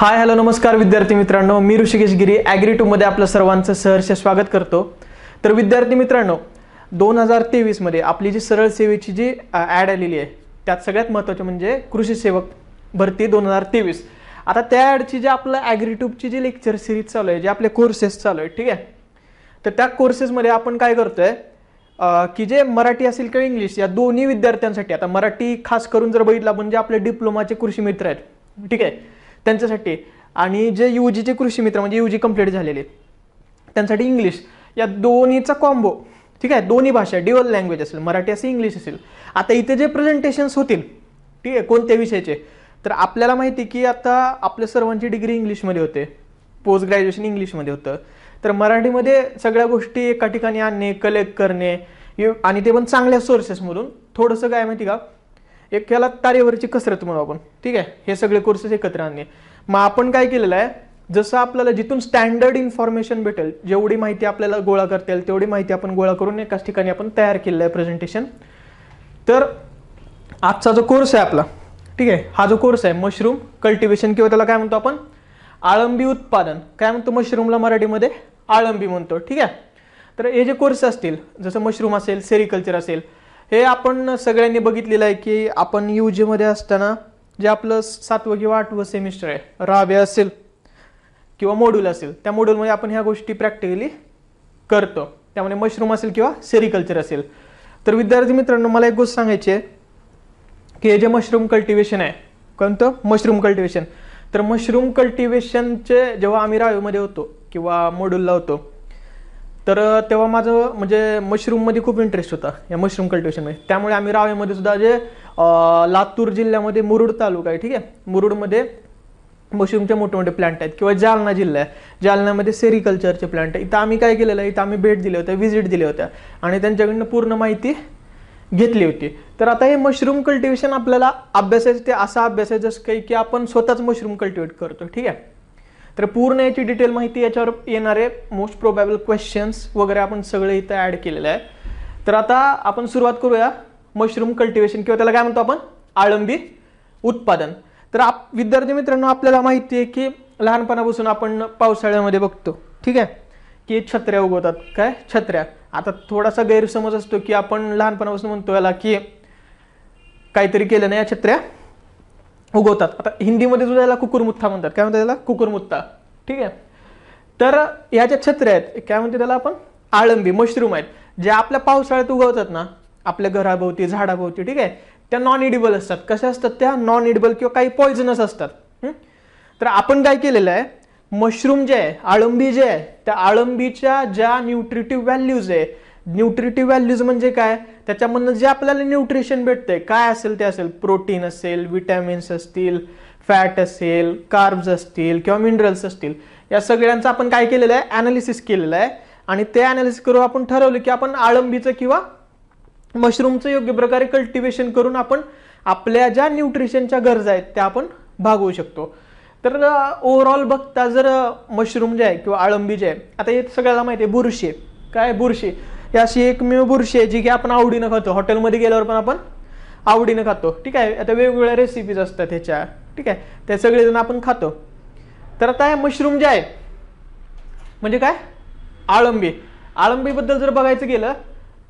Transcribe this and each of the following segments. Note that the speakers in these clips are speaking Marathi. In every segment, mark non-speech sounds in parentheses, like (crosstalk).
हाय हॅलो नमस्कार विद्यार्थी मित्रांनो मी ऋषिकेश गिरी ॲग्री टूमध्ये आपलं सर्वांचं सहर्ष स्वागत करतो तर विद्यार्थी मित्रांनो दोन हजार तेवीसमध्ये आपली जी सरळ सेवेची जी ॲड आलेली आहे त्यात सगळ्यात महत्त्वाचे म्हणजे कृषी सेवक भरती दोन हजार तेवीस आता त्या ॲडची जे आपलं टूबची जी लेक्चर सिरीज चालू आहे जे आपले कोर्सेस चालू आहे ठीक आहे तर त्या कोर्सेसमध्ये आपण काय करतोय की जे मराठी असेल किंवा इंग्लिश या दोन्ही विद्यार्थ्यांसाठी आता मराठी खास करून जर बघितलं म्हणजे आपले डिप्लोमाचे कृषी मित्र आहेत ठीक आहे त्यांच्यासाठी आणि जे यू जीचे कृषी मित्र म्हणजे यू जी कम्प्लीट झालेले त्यांच्यासाठी इंग्लिश या दोन्हीचा कॉम्बो ठीक आहे दोन्ही भाषा ड्युअल लँग्वेज असेल मराठी असेल इंग्लिश असेल आता इथे जे प्रेझेंटेशन्स होतील ठीक आहे कोणत्या विषयाचे तर आपल्याला माहिती की आता आपल्या सर्वांची डिग्री इंग्लिशमध्ये होते पोस्ट ग्रॅज्युएशन इंग्लिशमध्ये होतं तर मराठीमध्ये सगळ्या गोष्टी एका ठिकाणी आणणे कलेक्ट करणे आणि ते पण चांगल्या सोर्सेसमधून थोडंसं काय माहिती का एक याला तारेवरची कसरत म्हणू आपण ठीक आहे हे सगळे कोर्सेस एकत्र आणले मग आपण काय केलेलं आहे जसं आपल्याला जिथून स्टँडर्ड इन्फॉर्मेशन भेटेल जेवढी माहिती आपल्याला गोळा करता येईल तेवढी माहिती आपण गोळा करून एकाच ठिकाणी आपण तयार केलेलं आहे प्रेझेंटेशन तर आजचा जो कोर्स आहे आपला ठीक आहे हा जो कोर्स आहे मशरूम कल्टिवेशन किंवा त्याला काय म्हणतो आपण आळंबी उत्पादन काय म्हणतो मशरूमला मराठीमध्ये आळंबी म्हणतो ठीक आहे तर हे जे कोर्स असतील जसं मशरूम असेल सेरिकल्चर असेल हे आपण सगळ्यांनी बघितलेलं आहे की आपण यू जीमध्ये असताना जे आपलं सातवं किंवा आठवं सेमिस्टर आहे राहावे असेल किंवा मॉड्यूल असेल त्या मॉड्यूलमध्ये आपण ह्या गोष्टी प्रॅक्टिकली करतो त्यामुळे मशरूम असेल किंवा सेरिकल्चर असेल तर विद्यार्थी मित्रांनो मला एक गोष्ट सांगायची आहे की हे जे मशरूम कल्टिवेशन आहे कोणतं मशरूम कल्टिवेशन तर मशरूम कल्टिवेशनचे जेव्हा आम्ही रावेमध्ये होतो किंवा मॉड्यूलला होतो तर तेव्हा माझं म्हणजे मशरूममध्ये खूप इंटरेस्ट होता या मशरूम कल्टिवेशनमध्ये त्यामुळे आम्ही रावेमध्ये सुद्धा जे लातूर जिल्ह्यामध्ये मुरुड तालुका आहे ठीक आहे मुरुडमध्ये मशरूमचे मोठे मोठे प्लांट आहेत किंवा जालना जिल्हा आहे जालनामध्ये सेरिकल्चरचे प्लांट आहे इथं आम्ही काय केलेलं आहे इथं आम्ही भेट दिल्या होत्या व्हिजिट दिल्या होत्या आणि त्यांच्याकडनं पूर्ण माहिती घेतली होती तर आता हे मशरूम कल्टिवेशन आपल्याला अभ्यासायचं ते असा अभ्यास आहे जसं काही की आपण स्वतःच मशरूम कल्टिवेट करतो ठीक आहे तर पूर्ण याची डिटेल माहिती याच्यावर येणारे मोस्ट प्रोबॅबल क्वेश्चन्स वगैरे आपण सगळे इथं ॲड केलेलं आहे तर आता आपण सुरुवात करूया मशरूम कल्टिवेशन किंवा त्याला काय म्हणतो आपण आळंबी उत्पादन तर आप विद्यार्थी मित्रांनो आपल्याला माहिती आहे की लहानपणापासून आपण पावसाळ्यामध्ये बघतो ठीक आहे की छत्र्या उगवतात काय छत्र्या आता थोडासा गैरसमज असतो की आपण लहानपणापासून म्हणतो याला की काहीतरी केलं नाही या छत्र्या उगवतात आता हिंदीमध्ये सुद्धा याला कुकुरमुत्ता म्हणतात काय म्हणतात त्याला कुकुरमुत्ता ठीक आहे तर या ज्या छत्र आहेत काय म्हणते त्याला आपण आळंबी मशरूम आहेत ज्या आपल्या पावसाळ्यात उगवतात ना आपल्या घराभोवती झाडाभोवती ठीक आहे त्या नॉन इडिबल असतात कशा असतात त्या नॉन इडिबल किंवा काही पॉइजनस असतात तर आपण काय केलेलं आहे मशरूम जे आहे आळंबी जे आहे त्या आळंबीच्या ज्या न्यूट्रिटिव्ह व्हॅल्यूज आहे न्यूट्रिटिव्ह व्हॅल्यूज म्हणजे काय त्याच्यामधनं जे आपल्याला न्यूट्रिशन भेटतंय काय असेल ते असेल प्रोटीन असेल विटॅमिन्स असतील फॅट असेल कार्ब्स असतील किंवा मिनरल्स असतील या सगळ्यांचं आपण काय केलेलं आहे ॲनालिसिस केलेलं आहे आणि ते ॲनालिसिस करून आपण ठरवलं की आपण आळंबीचं किंवा मशरूमचं योग्य प्रकारे कल्टिवेशन करून आपण आपल्या ज्या न्यूट्रिशनच्या गरजा आहेत त्या आपण भागवू शकतो तर ओव्हरऑल बघता जर मशरूम जे आहे किंवा आळंबी जे आहे आता हे सगळ्याला माहिती आहे बुरशी काय बुरशी ही अशी एकमेव बुरशी आहे जी की आपण आवडीनं खातो हॉटेलमध्ये गेल्यावर पण आपण आवडीनं खातो ठीक आहे आता वेगवेगळ्या रेसिपीज असतात ह्याच्या ठीक आहे त्या सगळेजण आपण खातो तर आता हे मशरूम जे आहे म्हणजे काय आळंबी आळंबीबद्दल जर बघायचं गेलं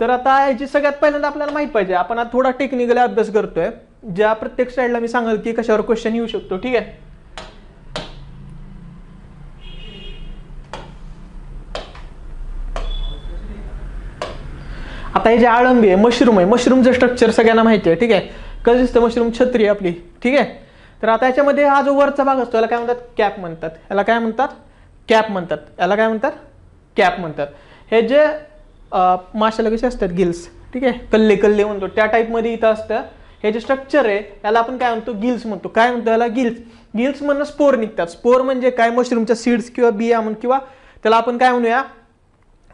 तर आता याची सगळ्यात पहिल्यांदा आपल्याला माहीत पाहिजे आपण आता थोडा टेक्निकली अभ्यास करतोय ज्या प्रत्येक साईडला मी सांगाल की कशावर क्वेश्चन येऊ शकतो ठीक आहे आता हे जे आळंबी आहे मशरूम आहे मशरूमचं स्ट्रक्चर सगळ्यांना माहिती आहे ठीक आहे कसं दिसतं मशरूम छत्री आहे आपली ठीक आहे तर आता याच्यामध्ये हा जो वरचा भाग असतो याला काय म्हणतात कॅप म्हणतात याला काय म्हणतात कॅप म्हणतात याला काय म्हणतात कॅप म्हणतात हे जे माशाला कसे असतात गिल्स ठीक आहे कल्ले कल्ले म्हणतो त्या टाईपमध्ये इथं असतं हे जे स्ट्रक्चर आहे याला आपण काय म्हणतो गिल्स म्हणतो काय म्हणतो याला गिल्स गिल्स म्हणून स्पोर निघतात स्पोर म्हणजे काय मशरूमच्या सीड्स किंवा बिया म्हणून किंवा त्याला आपण काय म्हणूया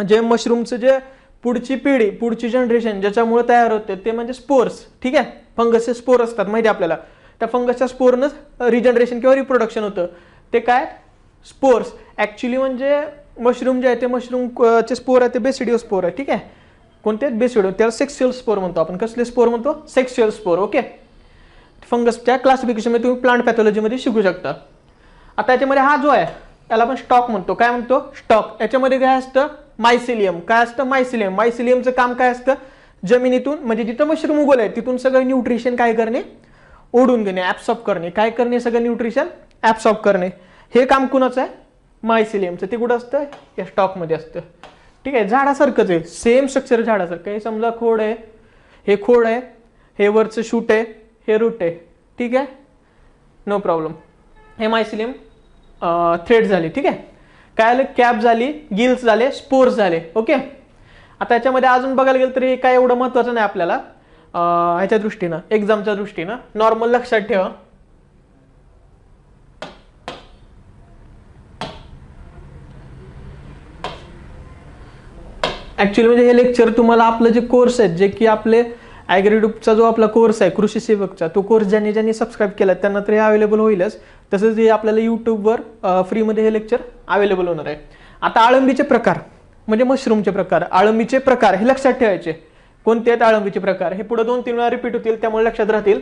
जे मशरूमचं जे पुढची पिढी पुढची जनरेशन ज्याच्यामुळे तयार होते ते म्हणजे स्पोर्स ठीक आहे फंगसचे स्पोर असतात माहिती आपल्याला त्या फंगसच्या स्पोरनंच रिजनरेशन किंवा रिप्रोडक्शन होतं ते काय स्पोर्स ॲक्च्युली म्हणजे मशरूम जे आहे ते मशरूमचे स्पोर आहे ते बेसिडिओ स्पोर आहे ठीक आहे कोणते बेसिडिओ त्याला सेक्स्युअल स्पोर म्हणतो आपण कसले स्पोर म्हणतो सेक्स्युअल स्पोर ओके फंगसच्या क्लासिफिकेशनमध्ये तुम्ही प्लांट पॅथॉलॉजीमध्ये शिकू शकता आता याच्यामध्ये हा जो आहे त्याला आपण स्टॉक म्हणतो काय म्हणतो स्टॉक याच्यामध्ये काय असतं मायसिलियम काय असतं मायसिलियम मायसिलियमचं काम काय असतं जमिनीतून म्हणजे जिथं मशरूम उगवलं आहे तिथून सगळं न्यूट्रिशन काय करणे ओढून घेणे ॲप्सॉप करणे काय करणे सगळं न्यूट्रिशन ॲप्सॉप करणे हे काम कुणाचं आहे मायसिलियमचं ते कुठं असतं या स्टॉकमध्ये असतं ठीक आहे झाडासारखंच आहे सेम स्ट्रक्चर झाडासारखं हे समजा खोड आहे हे खोड आहे हे वरचं शूट आहे हे रूट आहे ठीक आहे नो प्रॉब्लेम हे मायसिलियम थ्रेड झाले ठीक आहे काय आलं कॅप झाली गिल्स झाले स्पोर्स झाले ओके आता याच्यामध्ये अजून बघायला गेलं तरी काय एवढं महत्वाचं नाही आपल्याला ह्याच्या दृष्टीनं एक्झामच्या दृष्टीनं नॉर्मल लक्षात ठेवा ऍक्च्युली म्हणजे हे लेक्चर तुम्हाला आपलं जे कोर्स आहेत जे की आपले ॲग्रीडूपचा जो आपला कोर्स आहे कृषी सेवकचा तो कोर्स ज्यांनी ज्यांनी सबस्क्राईब केला त्यांना तरी अवेलेबल होईलच तसंच हे आपल्याला यूट्यूबवर फ्रीमध्ये हे लेक्चर अवेलेबल होणार आहे आता आळंबीचे प्रकार म्हणजे मशरूमचे प्रकार आळंबीचे प्रकार हे लक्षात ठेवायचे कोणते आहेत आळंबीचे प्रकार हे पुढे दोन तीन वेळा रिपीट होतील त्यामुळे लक्षात राहतील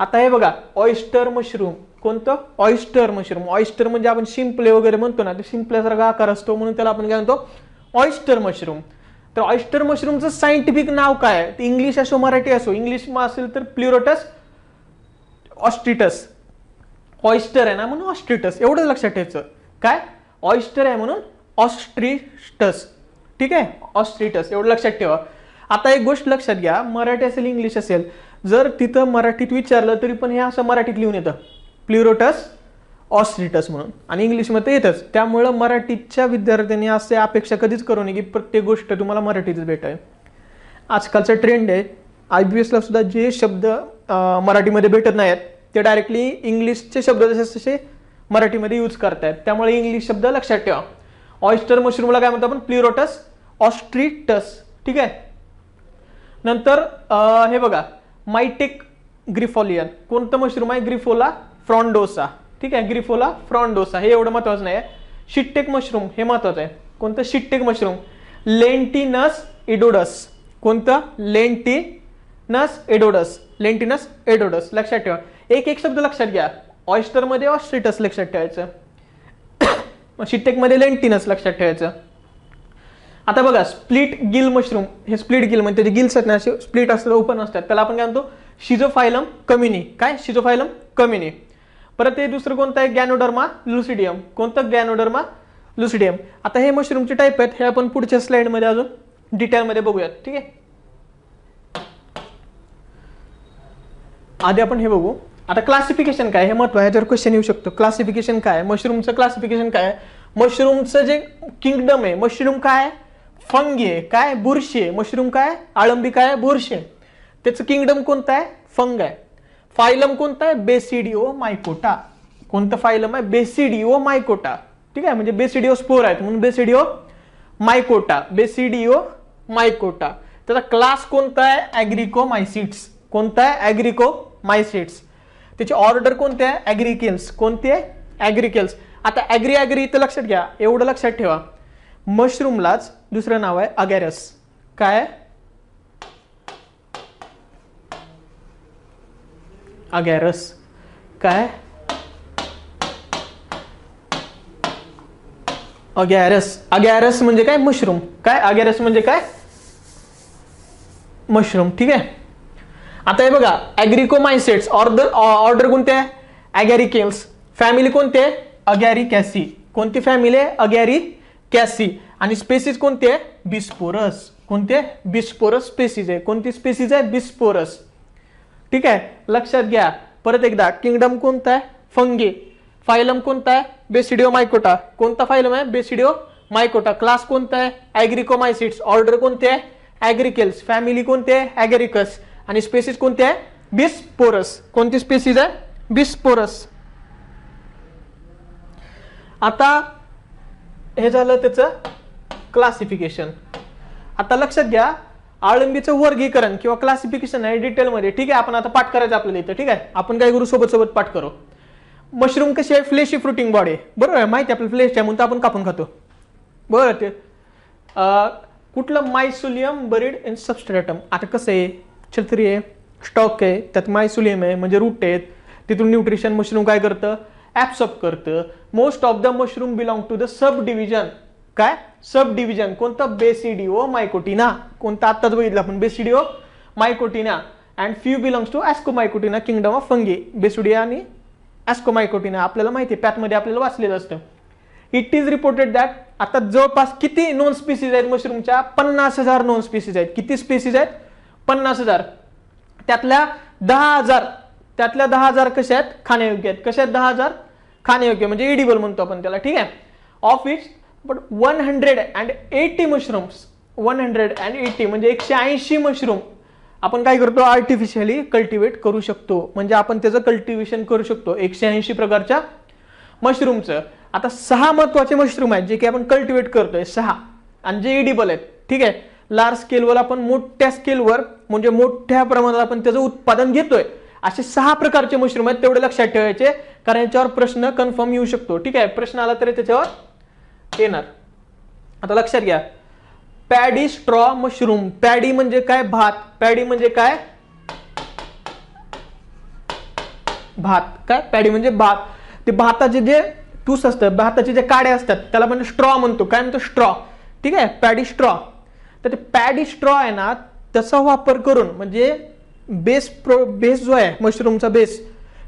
आता हे बघा ऑइस्टर मशरूम कोणतं ऑइस्टर मशरूम ऑइस्टर म्हणजे आपण शिंपले वगैरे म्हणतो ना ते शिंपल्यासारखा आकार असतो म्हणून त्याला आपण काय म्हणतो ऑइस्टर मशरूम तर ऑइस्टर मशरूमचं सायंटिफिक नाव काय ते इंग्लिश असो मराठी असो इंग्लिश असेल तर प्लुरोटस ऑस्टिटस ऑइस्टर आहे ना म्हणून ऑस्ट्रिटस एवढंच लक्षात ठेवायचं काय ऑइस्टर आहे म्हणून ऑस्ट्रिटस ठीक आहे ऑस्ट्रिटस एवढं लक्षात ठेवा आता एक गोष्ट लक्षात घ्या मराठी असेल इंग्लिश असेल जर तिथं मराठीत विचारलं तरी पण हे असं मराठीत लिहून येतं प्लुरोटस ऑस्ट्रिटस म्हणून आणि इंग्लिशमध्ये येतच त्यामुळं मराठीच्या विद्यार्थ्यांनी असे अपेक्षा कधीच करू नये की प्रत्येक गोष्ट तुम्हाला मराठीतच भेटाय आजकालचा ट्रेंड आहे आय बी एसला सुद्धा जे शब्द मराठीमध्ये भेटत नाहीत ते डायरेक्टली इंग्लिशचे शब्द जसे तसे मराठीमध्ये यूज करतायत त्यामुळे इंग्लिश शब्द लक्षात ठेवा ऑइस्टर मशरूमला काय म्हणतो आपण प्लिरोटस ऑस्ट्रिटस ठीक आहे नंतर हे बघा मायटेक ग्रिफोलियन कोणतं मशरूम आहे ग्रिफोला फ्रॉन्डोसा ठीक आहे ग्रिफोला फ्रॉन्डोसा हे एवढं महत्वाचं नाही आहे शिट्टेक मशरूम हे महत्वाचं आहे कोणतं शिट्टेक मशरूम लेंटिनस इडोडस कोणतं लेंटिनस एडोडस लेंटिनस एडोडस लक्षात ठेवा एक एक शब्द लक्षात घ्या ऑइस्टरमध्ये ऑस्ट्रिटस लक्षात ठेवायचं (coughs) मध्ये लेंटिनस लक्षात ठेवायचं आता बघा स्प्लिट गिल मशरूम हे स्प्लिट गिल म्हणजे गिल्स आहेत ना असे स्प्लिट असतात ओपन असतात त्याला आपण काय म्हणतो शिजोफायलम कम्युनी काय शिजोफायलम कम्युनी परत हे दुसरं कोणतं आहे गॅनोडर्मा लुसिडियम कोणतं गॅनोडर्मा लुसिडियम आता हे मशरूमचे टाईप आहेत हे आपण पुढच्या स्लाइडमध्ये अजून डिटेलमध्ये बघूयात ठीक आहे आधी आपण हे बघू आता क्लासिफिकेशन काय हे महत्व आहे ह्याच्यावर क्वेश्चन येऊ शकतो क्लासिफिकेशन काय मशरूमचं क्लासिफिकेशन काय मशरूमचं जे किंगडम आहे मशरूम काय फंगे काय बुरशी आहे मशरूम काय आळंबी काय बुरशी आहे त्याचं किंगडम कोणतं आहे फंग आहे फायलम कोणतं आहे बेसिडिओ मायकोटा कोणतं फायलम आहे बेसिडिओ मायकोटा ठीक आहे म्हणजे बेसिडिओ स्पोर आहेत म्हणून बेसिडिओ मायकोटा बेसिडिओ मायकोटा त्याचा क्लास कोणता आहे ॲग्रिको मायसिट्स कोणता आहे अॅग्रिको मायसिट्स ऑर्डर को एग्रीकेल्स को एग्रीकेल्स आता एग्री एग्री इथं लक्षात लक्षा मशरूम लक्षात ठेवा मशरूमलाच नाव है अगैरस अगैरस अगैरस काय अगैरस अगैरस मशरूम का अगैरस मशरूम ठीक है आता हे बघा ॲग्रिको मायसेट्स ऑर्डर ऑर्डर कोणते आहे अगॅरिकेल्स फॅमिली कोणते अगॅरी कॅसी कोणती फॅमिली आहे अगॅरी कॅसी आणि स्पेसिस कोणते बिस्पोरस कोणते बिस्पोरस स्पेसिस आहे कोणती स्पेसिस आहे बिस्पोरस ठीक आहे लक्षात घ्या परत एकदा किंगडम कोणता आहे फंगे फायलम कोणता आहे बेसिडिओ मायकोटा कोणता फायलम आहे बेसिडिओ मायकोटा क्लास कोणता आहे ॲग्रिकोमायसिट्स ऑर्डर कोणते आहे ॲग्रिकेल्स फॅमिली कोणते आहे ॲगॅरिकस आणि स्पेसिस कोणती आहे बिस्पोरस कोणती स्पेसिस आहे बिस्पोरस आता हे झालं त्याचं क्लासिफिकेशन आता लक्षात घ्या आळंबीचं वर्गीकरण किंवा क्लासिफिकेशन आहे डिटेलमध्ये ठीक आहे आपण आता पाठ करायचं आपल्याला इथं ठीक आहे आपण काय करू सोबत सोबत पाठ करू मशरूम कशी आहे फ्लेशी फ्रुटिंग बॉडी बरोबर आहे माहिती आपल्याला फ्लेश आहे म्हणून आपण कापून खातो बरं ते कुठलं मायसोलियम बरीड इन सबस्ट्रेटम आता कसं आहे छत्री आहे स्टॉक आहे त्यात मायसुलियम आहे म्हणजे रूट आहेत तिथून न्यूट्रिशन मशरूम काय करतं ऍप्सअप करतं most of the mushroom belong to the subdivision काय सब डिव्हिजन कोणतं बेसिडिओ मायकोटिना कोणता आत्ताच बघितलं आपण basidiomycotina and few belongs to mycotina kingdom of fungi बेसुडिया आणि मायकोटिना आपल्याला माहिती आहे पॅथमध्ये आपल्याला वाचलेलं असतं इट इज रिपोर्टेड दॅट आता जवळपास किती नॉन स्पीसीज आहेत मशरूमच्या पन्नास हजार नॉन स्पीसीज आहेत किती स्पीसीज आहेत पन्नास हजार त्यातल्या दहा हजार त्यातल्या दहा हजार कशा आहेत खाण्यायोग्य आहेत कशा आहेत दहा हजार खाण्यायोग्य म्हणजे इडिबल म्हणतो आपण त्याला ठीक आहे of which but one hundred and eighty mushrooms one hundred and eighty म्हणजे एकशे ऐंशी मशरूम आपण काय करतो आर्टिफिशियली कल्टिवेट करू शकतो म्हणजे आपण त्याचं कल्टिवेशन करू शकतो एकशे ऐंशी प्रकारच्या मशरूमचं आता सहा महत्वाचे मशरूम आहेत जे की आपण कल्टिवेट करतोय सहा आणि जे इडिबल आहेत ठीक आहे लार्ज स्केलवर आपण मोठ्या स्केलवर म्हणजे मोठ्या प्रमाणात आपण त्याचं उत्पादन घेतोय असे सहा प्रकारचे मशरूम आहेत तेवढे लक्षात ठेवायचे कारण याच्यावर प्रश्न कन्फर्म येऊ शकतो ठीक आहे प्रश्न आला तरी त्याच्यावर येणार आता लक्षात घ्या पॅडी स्ट्रॉ मशरूम पॅडी म्हणजे काय भात पॅडी म्हणजे काय भात काय पॅडी म्हणजे भात ते भाताचे जे टूस असतात भाताचे जे काडे असतात त्याला म्हणजे स्ट्रॉ म्हणतो काय म्हणतो स्ट्रॉ ठीक आहे पॅडी स्ट्रॉ तर ते पॅडी स्ट्रॉ आहे ना त्याचा वापर करून म्हणजे बेस प्रो बेस जो आहे मशरूमचा बेस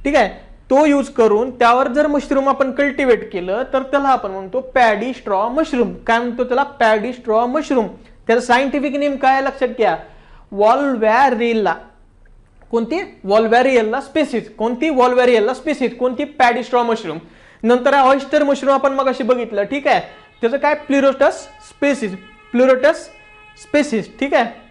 ठीक आहे तो यूज करून त्यावर जर मशरूम आपण कल्टिवेट केलं तर त्याला आपण म्हणतो पॅडी स्ट्रॉ मशरूम काय म्हणतो त्याला पॅडी स्ट्रॉ मशरूम त्याचं सायंटिफिक नेम काय लक्षात घ्या वॉलव्हॅरिला कोणती वॉल्वॅरियलला स्पेसिस कोणती वॉल्वॅरियलला स्पेसिस कोणती पॅडी स्ट्रॉ मशरूम नंतर ऑइस्टर मशरूम आपण मग अशी बघितलं ठीक आहे त्याचं काय प्लुरोटस स्पेसिस प्लुरोटस स्पेसिस ठीक आहे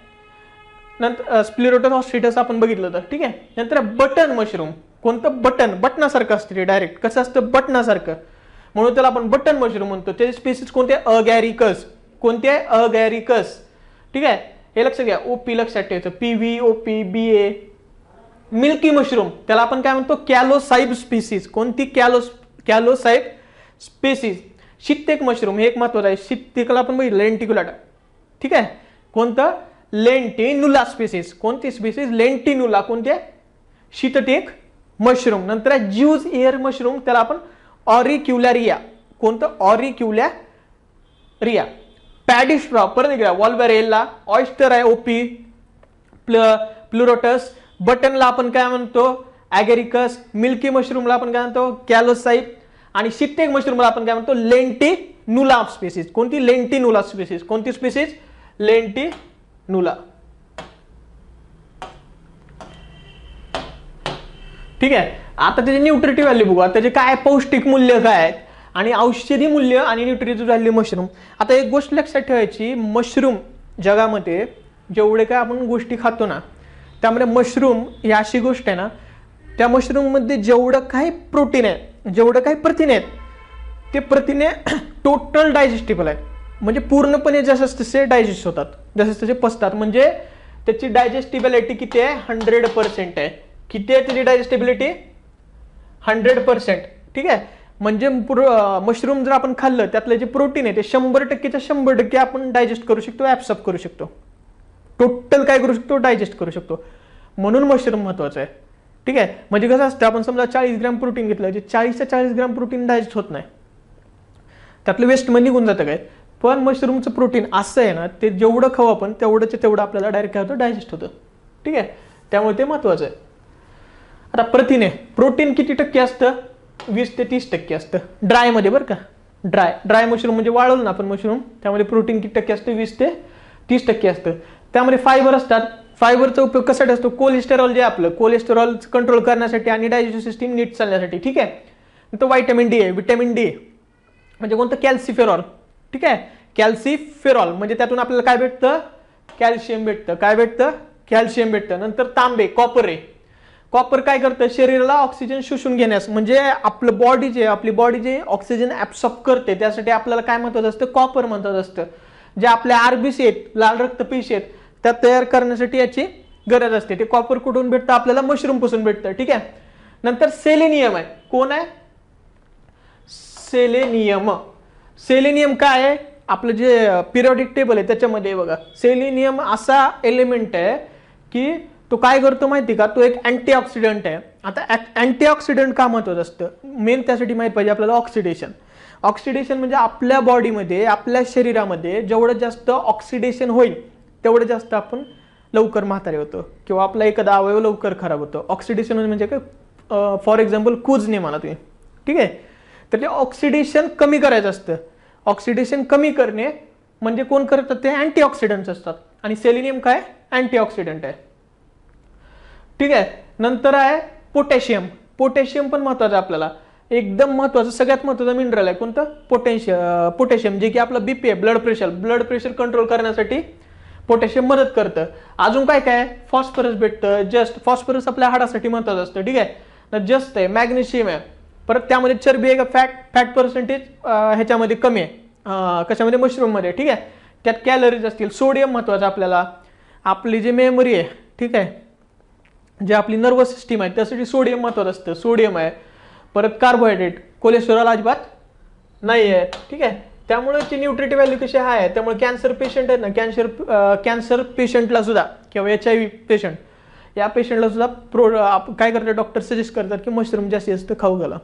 नंतर स्प्लिरोटन हॉस्टिटस आपण बघितलं तर ठीक आहे नंतर बटन मशरूम कोणतं बटन बटनासारखं असतं ते डायरेक्ट कसं असतं बटनासारखं म्हणून त्याला आपण बटन मशरूम म्हणतो त्याचे स्पेसिस कोणते अगॅरिकस कोणते अगॅरिकस ठीक आहे हे लक्षात घ्या ओ पी लक्षात ठेवायचं P V O P B A milky mushroom त्याला आपण काय म्हणतो कॅलोसाईब स्पेसिस कोणती कॅलो कॅलोसाईब स्पेसिस शित्तेक मशरूम हे एक महत्वाचं आहे शित्तेकला आपण बघितलं लेंटिक्युलाटा ठीक आहे कोणतं लेंटिनुला स्पेसिस कोणती स्पेसिस लेंटिनुला कोणते शीतटेक मशरूम नंतर आहे ज्यूज एअर मशरूम त्याला आपण ऑरिक्युलॅरिया कोणतं ऑरिक्युल्या रिया पॅडिस्ट्रॉ परत इकडे वॉलबॅरेला ऑइस्टर आहे ओपी प्ल प्लुरोटस बटनला आपण काय म्हणतो ॲगेरिकस मिल्की मशरूमला आपण काय म्हणतो कॅलोसाईप आणि शित्येक मशरूमला आपण काय म्हणतो लेंटी नुला स्पेसिस कोणती लेंटी नुला स्पेसिस कोणती स्पेसिस लेंटी नुला ठीक आहे आता त्याचे न्यूट्रिटी व्हॅल्यू बघू त्याचे काय पौष्टिक मूल्य काय आहेत आणि औषधी मूल्य आणि न्यूट्रिटिव्ह व्हॅल्यू मशरूम आता एक गोष्ट लक्षात ठेवायची मशरूम जगामध्ये जेवढे काय आपण गोष्टी खातो ना त्यामुळे मशरूम ही अशी गोष्ट आहे ना त्या मशरूममध्ये जेवढं काही प्रोटीन आहे जेवढं काही प्रथिने आहेत ते प्रथिने टोटल (clears throat) डायजेस्टिबल आहेत म्हणजे पूर्णपणे जसं तसे डायजेस्ट होतात जसं तसे पसतात म्हणजे त्याची डायजेस्टिबिलिटी किती आहे हंड्रेड पर्सेंट आहे किती आहे त्याची डायजेस्टिबिलिटी हंड्रेड पर्सेंट ठीक आहे म्हणजे मशरूम जर आपण खाल्लं त्यातलं जे प्रोटीन आहे ते शंभर टक्केच्या शंभर टक्के आपण डायजेस्ट करू शकतो ॲप्सअप करू शकतो टोटल काय करू शकतो डायजेस्ट करू शकतो म्हणून मशरूम महत्वाचं आहे ठीक आहे म्हणजे कसं असतं आपण समजा चाळीस ग्रॅम प्रोटीन घेतलं जे चाळीसच्या चाळीस ग्रॅम प्रोटीन डायजेस्ट होत नाही त्यातलं वेस्ट मनी निघून जातं काय पण मशरूमचं प्रोटीन असं आहे ना ते जेवढं खाऊ आपण तेवढंच तेवढं आपल्याला डायरेक्ट काय होतं डायजेस्ट होतं ठीक आहे त्यामुळे ते महत्त्वाचं आहे आता प्रथिने प्रोटीन किती टक्के असतं वीस ते तीस टक्के असतं ड्रायमध्ये बरं का ड्राय ड्राय मशरूम म्हणजे वाळवलं ना आपण मशरूम त्यामध्ये प्रोटीन किती टक्के असतं वीस ते तीस टक्के असतं त्यामध्ये फायबर असतात फायबरचा उपयोग कशासाठी असतो कोलेस्टेरॉल जे आपलं कोलेस्टेरॉल कंट्रोल करण्यासाठी आणि डायजेस्टिव्ह सिस्टीम नीट चालण्यासाठी ठीक आहे तर व्हायटॅमिन डी आहे व्हिटॅमिन डी म्हणजे कोणतं कॅल्सिफेरॉल ठीक आहे कॅल्सिफेरॉल म्हणजे त्यातून आपल्याला काय भेटतं कॅल्शियम भेटतं काय भेटतं कॅल्शियम भेटतं नंतर तांबे कॉपर आहे कॉपर काय करतं शरीराला ऑक्सिजन शोषून घेण्यास म्हणजे आपलं बॉडी जे आपली बॉडी जे ऑक्सिजन ऍबसॉर्ब करते त्यासाठी आपल्याला काय म्हणतात असतं कॉपर म्हणतात असतं जे आपल्या आरबीसी आहेत लाल रक्तपेशी आहेत त्या तयार करण्यासाठी याची गरज असते ते कॉपर कुठून भेटतं आपल्याला मशरूमपासून भेटतं ठीक आहे नंतर सेलेनियम आहे कोण आहे सेलेनियम सेलेनियम काय आहे आपलं जे पिरियॉडिक टेबल आहे त्याच्यामध्ये बघा सेलेनियम असा एलिमेंट आहे की तो काय करतो माहिती का तो एक अँटीऑक्सिडंट आहे आता अँटीऑक्सिडंट का महत्वाचं असतं मेन त्यासाठी माहीत पाहिजे आपल्याला ऑक्सिडेशन ऑक्सिडेशन म्हणजे आपल्या बॉडीमध्ये आपल्या शरीरामध्ये जेवढं जास्त ऑक्सिडेशन होईल तेवढं जास्त आपण लवकर म्हातारे होतो किंवा आपला एखादा अवयव लवकर खराब होतो ऑक्सिडेशन म्हणजे काय फॉर एक्झाम्पल कूजने म्हणा तुम्ही ठीक आहे तर ते ऑक्सिडेशन कमी करायचं असतं ऑक्सिडेशन कमी करणे म्हणजे कोण करतात ते अँटीऑक्सिडंट्स असतात आणि सेलिनियम काय अँटीऑक्सिडंट आहे ठीक आहे नंतर आहे पोटॅशियम पोटॅशियम पण महत्त्वाचं आपल्याला एकदम महत्त्वाचं सगळ्यात महत्त्वाचं मिनरल आहे कोणतं पोटॅशिय पोटॅशियम जे की आपलं बीपी आहे blood pressure blood pressure control करण्यासाठी पोटॅशियम मदत करतं अजून काय काय फॉस्फरस भेटतं जस्ट फॉस्फरस आपल्या हाडासाठी महत्त्वाचं असतं ठीक आहे जस्ट आहे मॅग्नेशियम आहे परत त्यामध्ये चरबी आहे का फॅट फॅट पर्सेंटेज ह्याच्यामध्ये कमी आहे कशामध्ये मशरूममध्ये ठीक आहे त्यात कॅलरीज असतील सोडियम महत्त्वाचं आपल्याला आपली जी मेमरी आहे ठीक आहे जे आपली नर्वस सिस्टीम आहे त्यासाठी सोडियम महत्त्वाचं असतं सोडियम आहे परत कार्बोहायड्रेट कोलेस्ट्रॉल अजिबात नाही आहे ठीक आहे त्यामुळे ती न्यूट्रिटी व्हॅल्यू कशी आहे त्यामुळे कॅन्सर पेशंट आहेत ना कॅन्सर कॅन्सर पेशंटला सुद्धा किंवा एच आय व्ही पेशंट या पेशंटला सुद्धा प्रो काय करतात डॉक्टर सजेस्ट करतात की मशरूम जास्ती जास्त खाऊ घाला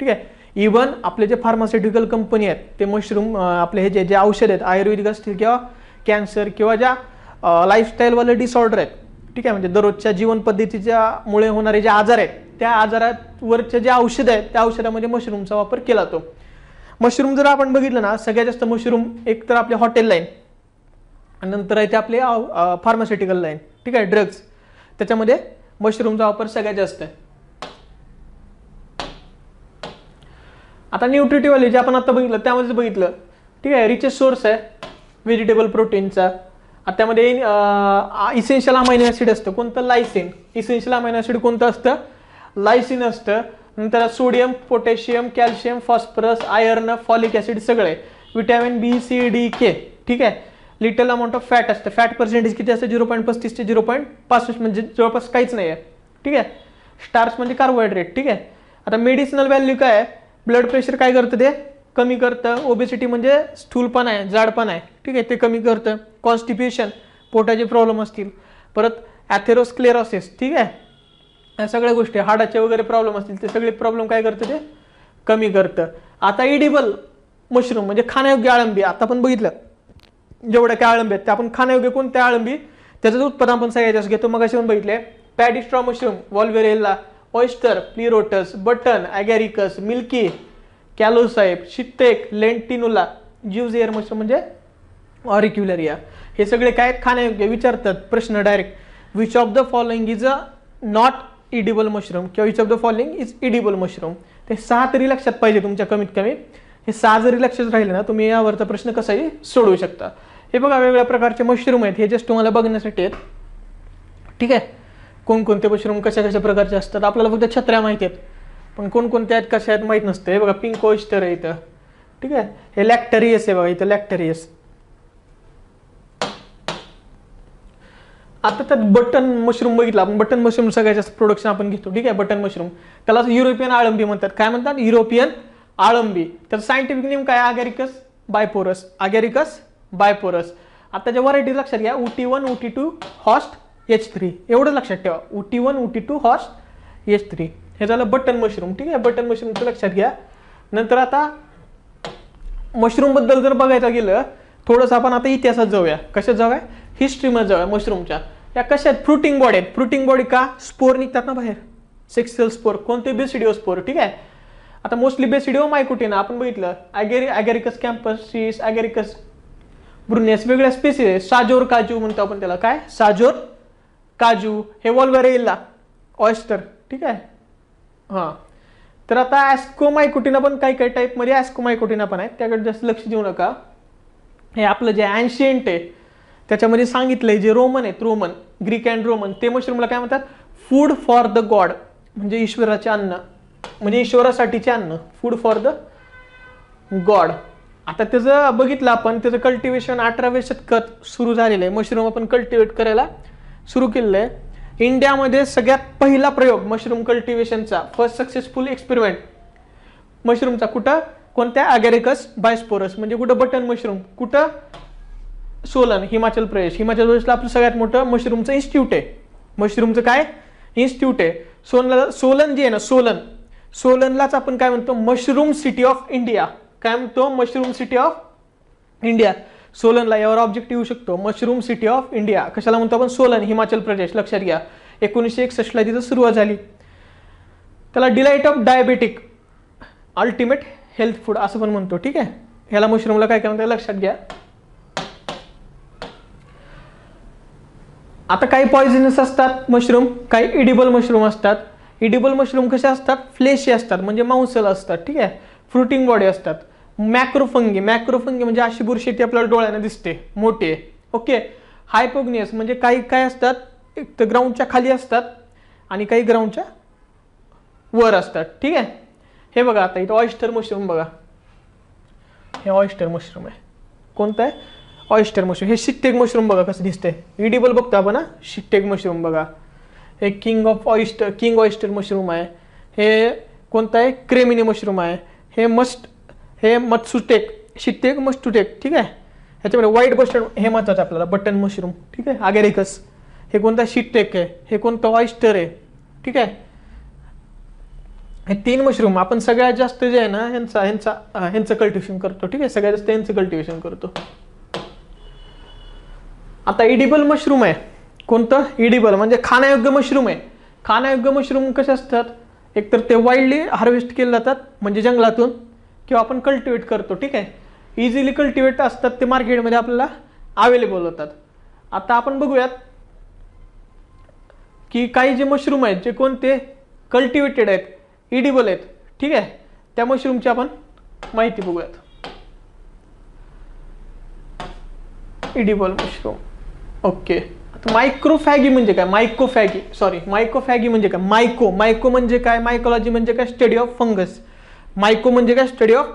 ठीक आहे इवन आपले जे फार्मास्युटिकल कंपनी आहेत ते मशरूम आपले हे जे जे औषध आहेत आयुर्वेदिक असतील किंवा कॅन्सर किंवा ज्या लाईफस्टाईलवाले डिसऑर्डर आहेत ठीक आहे म्हणजे दररोजच्या मुळे होणारे जे आजार आहेत त्या आजारावरचे जे औषध आहेत त्या औषधामध्ये मशरूमचा वापर केला जातो मशरूम जर आपण बघितलं ना सगळ्यात जास्त मशरूम एक तर आपले हॉटेल लाईन नंतर आहे ते आपले फार्मास्युटिकल लाईन ठीक आहे ड्रग्स त्याच्यामध्ये मशरूमचा वापर सगळ्यात जास्त आहे आता न्यूट्रिटिव्ह व्हॅल्यू जे आपण आता बघितलं त्यामध्ये बघितलं ठीक आहे रिचेस्ट सोर्स आहे व्हेजिटेबल प्रोटीनचा आता त्यामध्ये इसेन्शियल अमायनो ॲसिड असतं कोणतं लायसिन इसेन्शियल अमायनो ऍसिड कोणतं असतं लायसिन असतं नंतर sodium potassium calcium phosphorus iron folic acid सगळे vitamin B C D K ठीक आहे लिटल अमाऊंट ऑफ फॅट असतं फॅट पर्सेंटेज किती असतं झिरो पॉईंट पस्तीस ते झिरो पॉईंट पासष्ट म्हणजे जवळपास काहीच नाही आहे ठीक आहे स्टार्स म्हणजे कार्बोहायड्रेट ठीक आहे आता मेडिसिनल व्हॅल्यू काय आहे ब्लड प्रेशर काय करतं ते कमी करतं ओबेसिटी म्हणजे स्थूलपण आहे जाडपण आहे ठीक आहे ते कमी करतं कॉन्स्टिप्युशन पोटाचे प्रॉब्लेम असतील परत ॲथेरोस्क्लेरॉसिस ठीक आहे या सगळ्या गोष्टी हाडाचे वगैरे प्रॉब्लेम असतील ते सगळे प्रॉब्लेम काय करतं ते कमी करतं आता इडिबल मशरूम म्हणजे खाण्यायोग्य आळंबी आता आपण बघितलं जेवढ्या काय आळंबी आहेत त्या आपण खाण्यायोग्य कोणत्या आळंबी त्याचं उत्पादन आपण सगळ्यात घेतो मग असे पण बघितले paddy straw mushroom volvariella oyster pleurotus button agaricus milky calocybe shiitake lentinula Jew's ear mushroom म्हणजे ऑरिक्युलरिया हे सगळे काय खाण्यायोग्य विचारतात प्रश्न direct which of the following is a not edible mushroom किंवा which of the following is edible mushroom ते सहा तरी लक्षात पाहिजे तुमच्या कमीत कमी हे सहा जरी लक्षात राहिले ना तुम्ही यावरचा प्रश्न कसाही सोडवू शकता हे बघा वेगवेगळ्या प्रकारचे मशरूम आहेत हे जस्ट तुम्हाला बघण्यासाठी आहेत ठीक आहे कोणकोणते मशरूम कशा कशा प्रकारचे असतात आपल्याला फक्त छत्र्या माहिती आहेत पण कोणकोणत्या आहेत कशा आहेत माहीत नसतं हे बघा पिंक ओइस्टर आहे इथं ठीक आहे हे लॅक्टेरियस आहे बघा इथं लॅक्टेरियस आता त्यात बटन मशरूम बघितलं आपण बटन मशरूम सगळ्यात जास्त प्रोडक्शन आपण घेतो ठीक आहे बटन मशरूम त्याला युरोपियन आळंबी म्हणतात काय म्हणतात युरोपियन आळंबी तर सायंटिफिक नेम काय आगॅरिकस बायपोरस आगॅरिकस बायपोरस आता त्याच्या व्हरायटी लक्षात घ्या Ooty one Ooty two Horst H three एवढं लक्षात ठेवा Ooty one Ooty two horse H three हे झालं बटन मशरूम ठीक आहे बटन मशरूमचं लक्षात घ्या नंतर आता मशरूमबद्दल जर बघायचं गेलं थोडंसं आपण आता इतिहासात जाऊया कशात जाऊया हिस्ट्रीमध्ये जाऊया मशरूमच्या या कशा आहेत फ्रुटिंग बॉडी आहेत फ्रुटिंग बॉडी का स्पोर निघतात ना बाहेर सेक्सल स्पोर कोणते बेसिडिओ स्पोर ठीक आहे आता मोस्टली बेसिडिओ ना आपण बघितलं ॲगेरी ॲगेरिकस कॅम्पसिस ॲगेरिकस ब्रुनेस वेगळ्या स्पेसिस साजोर काजू म्हणतो आपण त्याला काय साजोर काजू हे वॉलवेरेला ऑयस्टर ठीक आहे हां तर आता ॲस्कोमायकोटिना पण काही काही टाईपमध्ये ॲस्कोमायकोटिना पण आहेत त्याकडे जास्त लक्ष देऊ नका हे आपलं जे अँशियंट आहे त्याच्यामध्ये सांगितलंय जे रोमन आहेत रोमन ग्रीक अँड रोमन ते मशरूमला काय म्हणतात फूड फॉर द गॉड म्हणजे ईश्वराचे अन्न म्हणजे ईश्वरासाठीचे अन्न फूड फॉर द गॉड आता त्याचं बघितलं आपण त्याचं कल्टिवेशन अठराव्या शतकात सुरू झालेलं आहे मशरूम आपण कल्टिवेट करायला सुरू केलेलं इंडियामध्ये सगळ्यात पहिला प्रयोग मशरूम कल्टिवेशनचा फर्स्ट सक्सेसफुल एक्सपेरिमेंट मशरूमचा कुठं कोणत्या अगॅरिकस बायस्पोरस म्हणजे कुठं बटन मशरूम कुठं सोलन हिमाचल प्रदेश हिमाचल प्रदेशला आपलं सगळ्यात मोठं मशरूमचं इन्स्टिट्यूट आहे मशरूमचं काय इन्स्टिट्यूट आहे सोलनला सोलन जे आहे ना सोलन सोलनलाच आपण काय म्हणतो मशरूम सिटी ऑफ इंडिया काय म्हणतो मशरूम सिटी ऑफ इंडिया सोलनला यावर ऑब्जेक्ट येऊ शकतो मशरूम सिटी ऑफ इंडिया कशाला म्हणतो आपण सोलन हिमाचल प्रदेश लक्षात घ्या एकोणीसशे एकसष्टला तिथं सुरुवात झाली त्याला delight of diabetic ultimate health food असं पण म्हणतो ठीक आहे ह्याला मशरूमला काय काय म्हणतात लक्षात घ्या आता काही पॉयझनस असतात मशरूम काही इडिबल मशरूम असतात इडिबल मशरूम कसे असतात फ्लेशी असतात म्हणजे मांसल असतात ठीक आहे फ्रुटिंग बॉडी असतात मॅक्रोफंगी मॅक्रोफंगी म्हणजे अशी बुरशी आपल्याला डोळ्याने दिसते मोठी ओके हायपोग्नियस म्हणजे काही काय असतात एक तर ग्राउंडच्या खाली असतात आणि काही ग्राउंडच्या वर असतात ठीक आहे हे बघा आता इथं ऑइस्टर मशरूम बघा हे ऑइस्टर मशरूम आहे कोणतं आहे ऑइस्टर मशरूम हे शिट्टेक मशरूम बघा कसं दिसतंय इडिबल बघतो आपण ना मशरूम बघा हे king of oyster king oyster mushroom आहे हे कोणतं आहे क्रेमिनी मशरूम आहे हे मस्ट हे मत्सुटेक शिट्टेक मस्टुटेक ठीक आहे ह्याच्यामध्ये व्हाईट बस्टन हे महत्वाचं आपल्याला बटन मशरूम ठीक आहे आगेरिकस हे कोणता शिट्टेक आहे हे कोणतं ऑइस्टर आहे ठीक आहे हे तीन मशरूम आपण सगळ्यात जास्त जे आहे ना ह्यांचा ह्यांचा ह्यांचं कल्टिवेशन करतो ठीक आहे सगळ्यात जास्त ह्यांचं कल्टिवेशन करतो आता इडिबल मशरूम आहे कोणतं इडिबल म्हणजे खाण्यायोग्य मशरूम आहे खाण्यायोग्य मशरूम कसे असतात एकतर ते वाईल्डली हार्वेस्ट केले जातात म्हणजे जंगलातून किंवा आपण कल्टिवेट करतो ठीक आहे इझिली कल्टिवेट असतात ते मार्केटमध्ये आपल्याला अवेलेबल होतात आता आपण बघूयात की काही जे मशरूम आहेत जे कोणते कल्टिवेटेड आहेत इडिबल आहेत ठीक आहे त्या मशरूमची आपण माहिती बघूयात इडिबल मशरूम ओके आता मायक्रोफॅगी म्हणजे काय फॅगी सॉरी मायकोफॅगी म्हणजे काय मायको मायको म्हणजे काय मायकोलॉजी म्हणजे काय स्टडी ऑफ फंगस मायको म्हणजे काय स्टडी ऑफ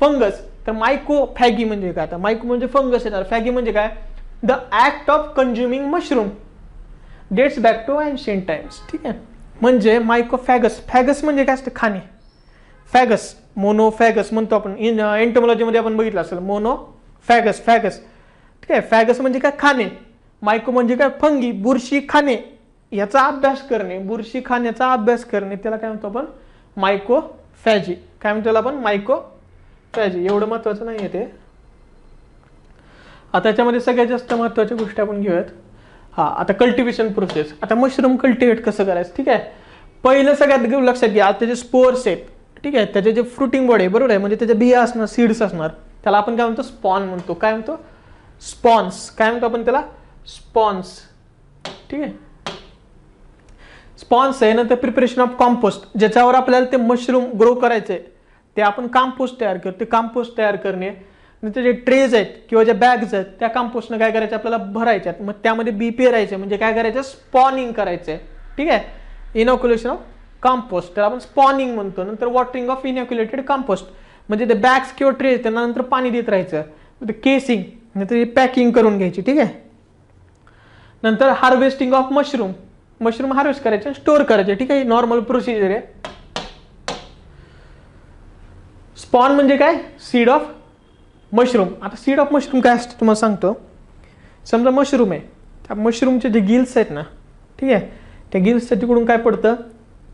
फंगस तर मायको फॅगी म्हणजे काय आता मायको म्हणजे फंगस येणार फॅगी म्हणजे काय the act of consuming mushroom dates back to ancient times ठीक आहे म्हणजे मायको फॅगस फॅगस म्हणजे काय असतं खाणे फॅगस मोनोफॅगस म्हणतो आपण इन एंटोमॉलॉजीमध्ये uh, आपण बघितलं असेल मोनो फॅगस फॅगस ठीक आहे फॅगस म्हणजे काय खाणे मायको म्हणजे काय फंगी बुरशी खाणे याचा अभ्यास करणे बुरशी खाण्याचा अभ्यास करणे त्याला काय म्हणतो आपण मायको फॅजी काय म्हणतो त्याला आपण मायको स्ट्रॅजी एवढं महत्त्वाचं नाही आहे ते आता याच्यामध्ये सगळ्यात जास्त महत्त्वाच्या गोष्टी आपण घेऊयात हा आता कल्टिवेशन प्रोसेस आता मशरूम कल्टिवेट कसं करायचं ठीक आहे पहिलं सगळ्यात घेऊ लक्षात घ्या आता जे स्पोअर्स आहेत ठीक आहे त्याचे जे फ्रुटिंग बॉडी आहे बरोबर आहे म्हणजे त्याच्या बिया असणार सीड्स असणार त्याला आपण काय म्हणतो स्पॉन म्हणतो काय म्हणतो स्पॉन्स काय म्हणतो आपण त्याला स्पॉन्स ठीक आहे स्पॉन्स आहे नंतर प्रिपरेशन ऑफ कॉम्पोस्ट ज्याच्यावर आपल्याला ते मशरूम ग्रो करायचे ते आपण कंपोस्ट तयार करतो ते तयार करणे नंतर जे ट्रेज आहेत किंवा ज्या बॅग्स आहेत त्या कांपोस्टनं काय करायचं आपल्याला भरायच्यात मग त्यामध्ये बी राहायचे म्हणजे काय करायचं स्पॉनिंग करायचंय ठीक आहे इनॉक्युलेशन ऑफ कंपोस्ट तर आपण स्पॉनिंग म्हणतो नंतर वॉटरिंग ऑफ इनॉक्युलेटेड कंपोस्ट म्हणजे ते बॅग्स किंवा ट्रेज त्यांना नंतर पाणी देत राहायचं ते केसिंग नंतर पॅकिंग करून घ्यायची ठीक आहे नंतर harvesting of mushroom mushroom harvest करायचे स्टोअर करायचे ठीक आहे नॉर्मल प्रोसिजर आहे स्पॉन म्हणजे काय सीड ऑफ मशरूम आता सीड ऑफ मशरूम काय असतं तुम्हाला सांगतो समजा मशरूम आहे त्या मशरूमचे जे गिल्स आहेत ना ठीक आहे त्या गिल्सच्या तिकडून काय पडतं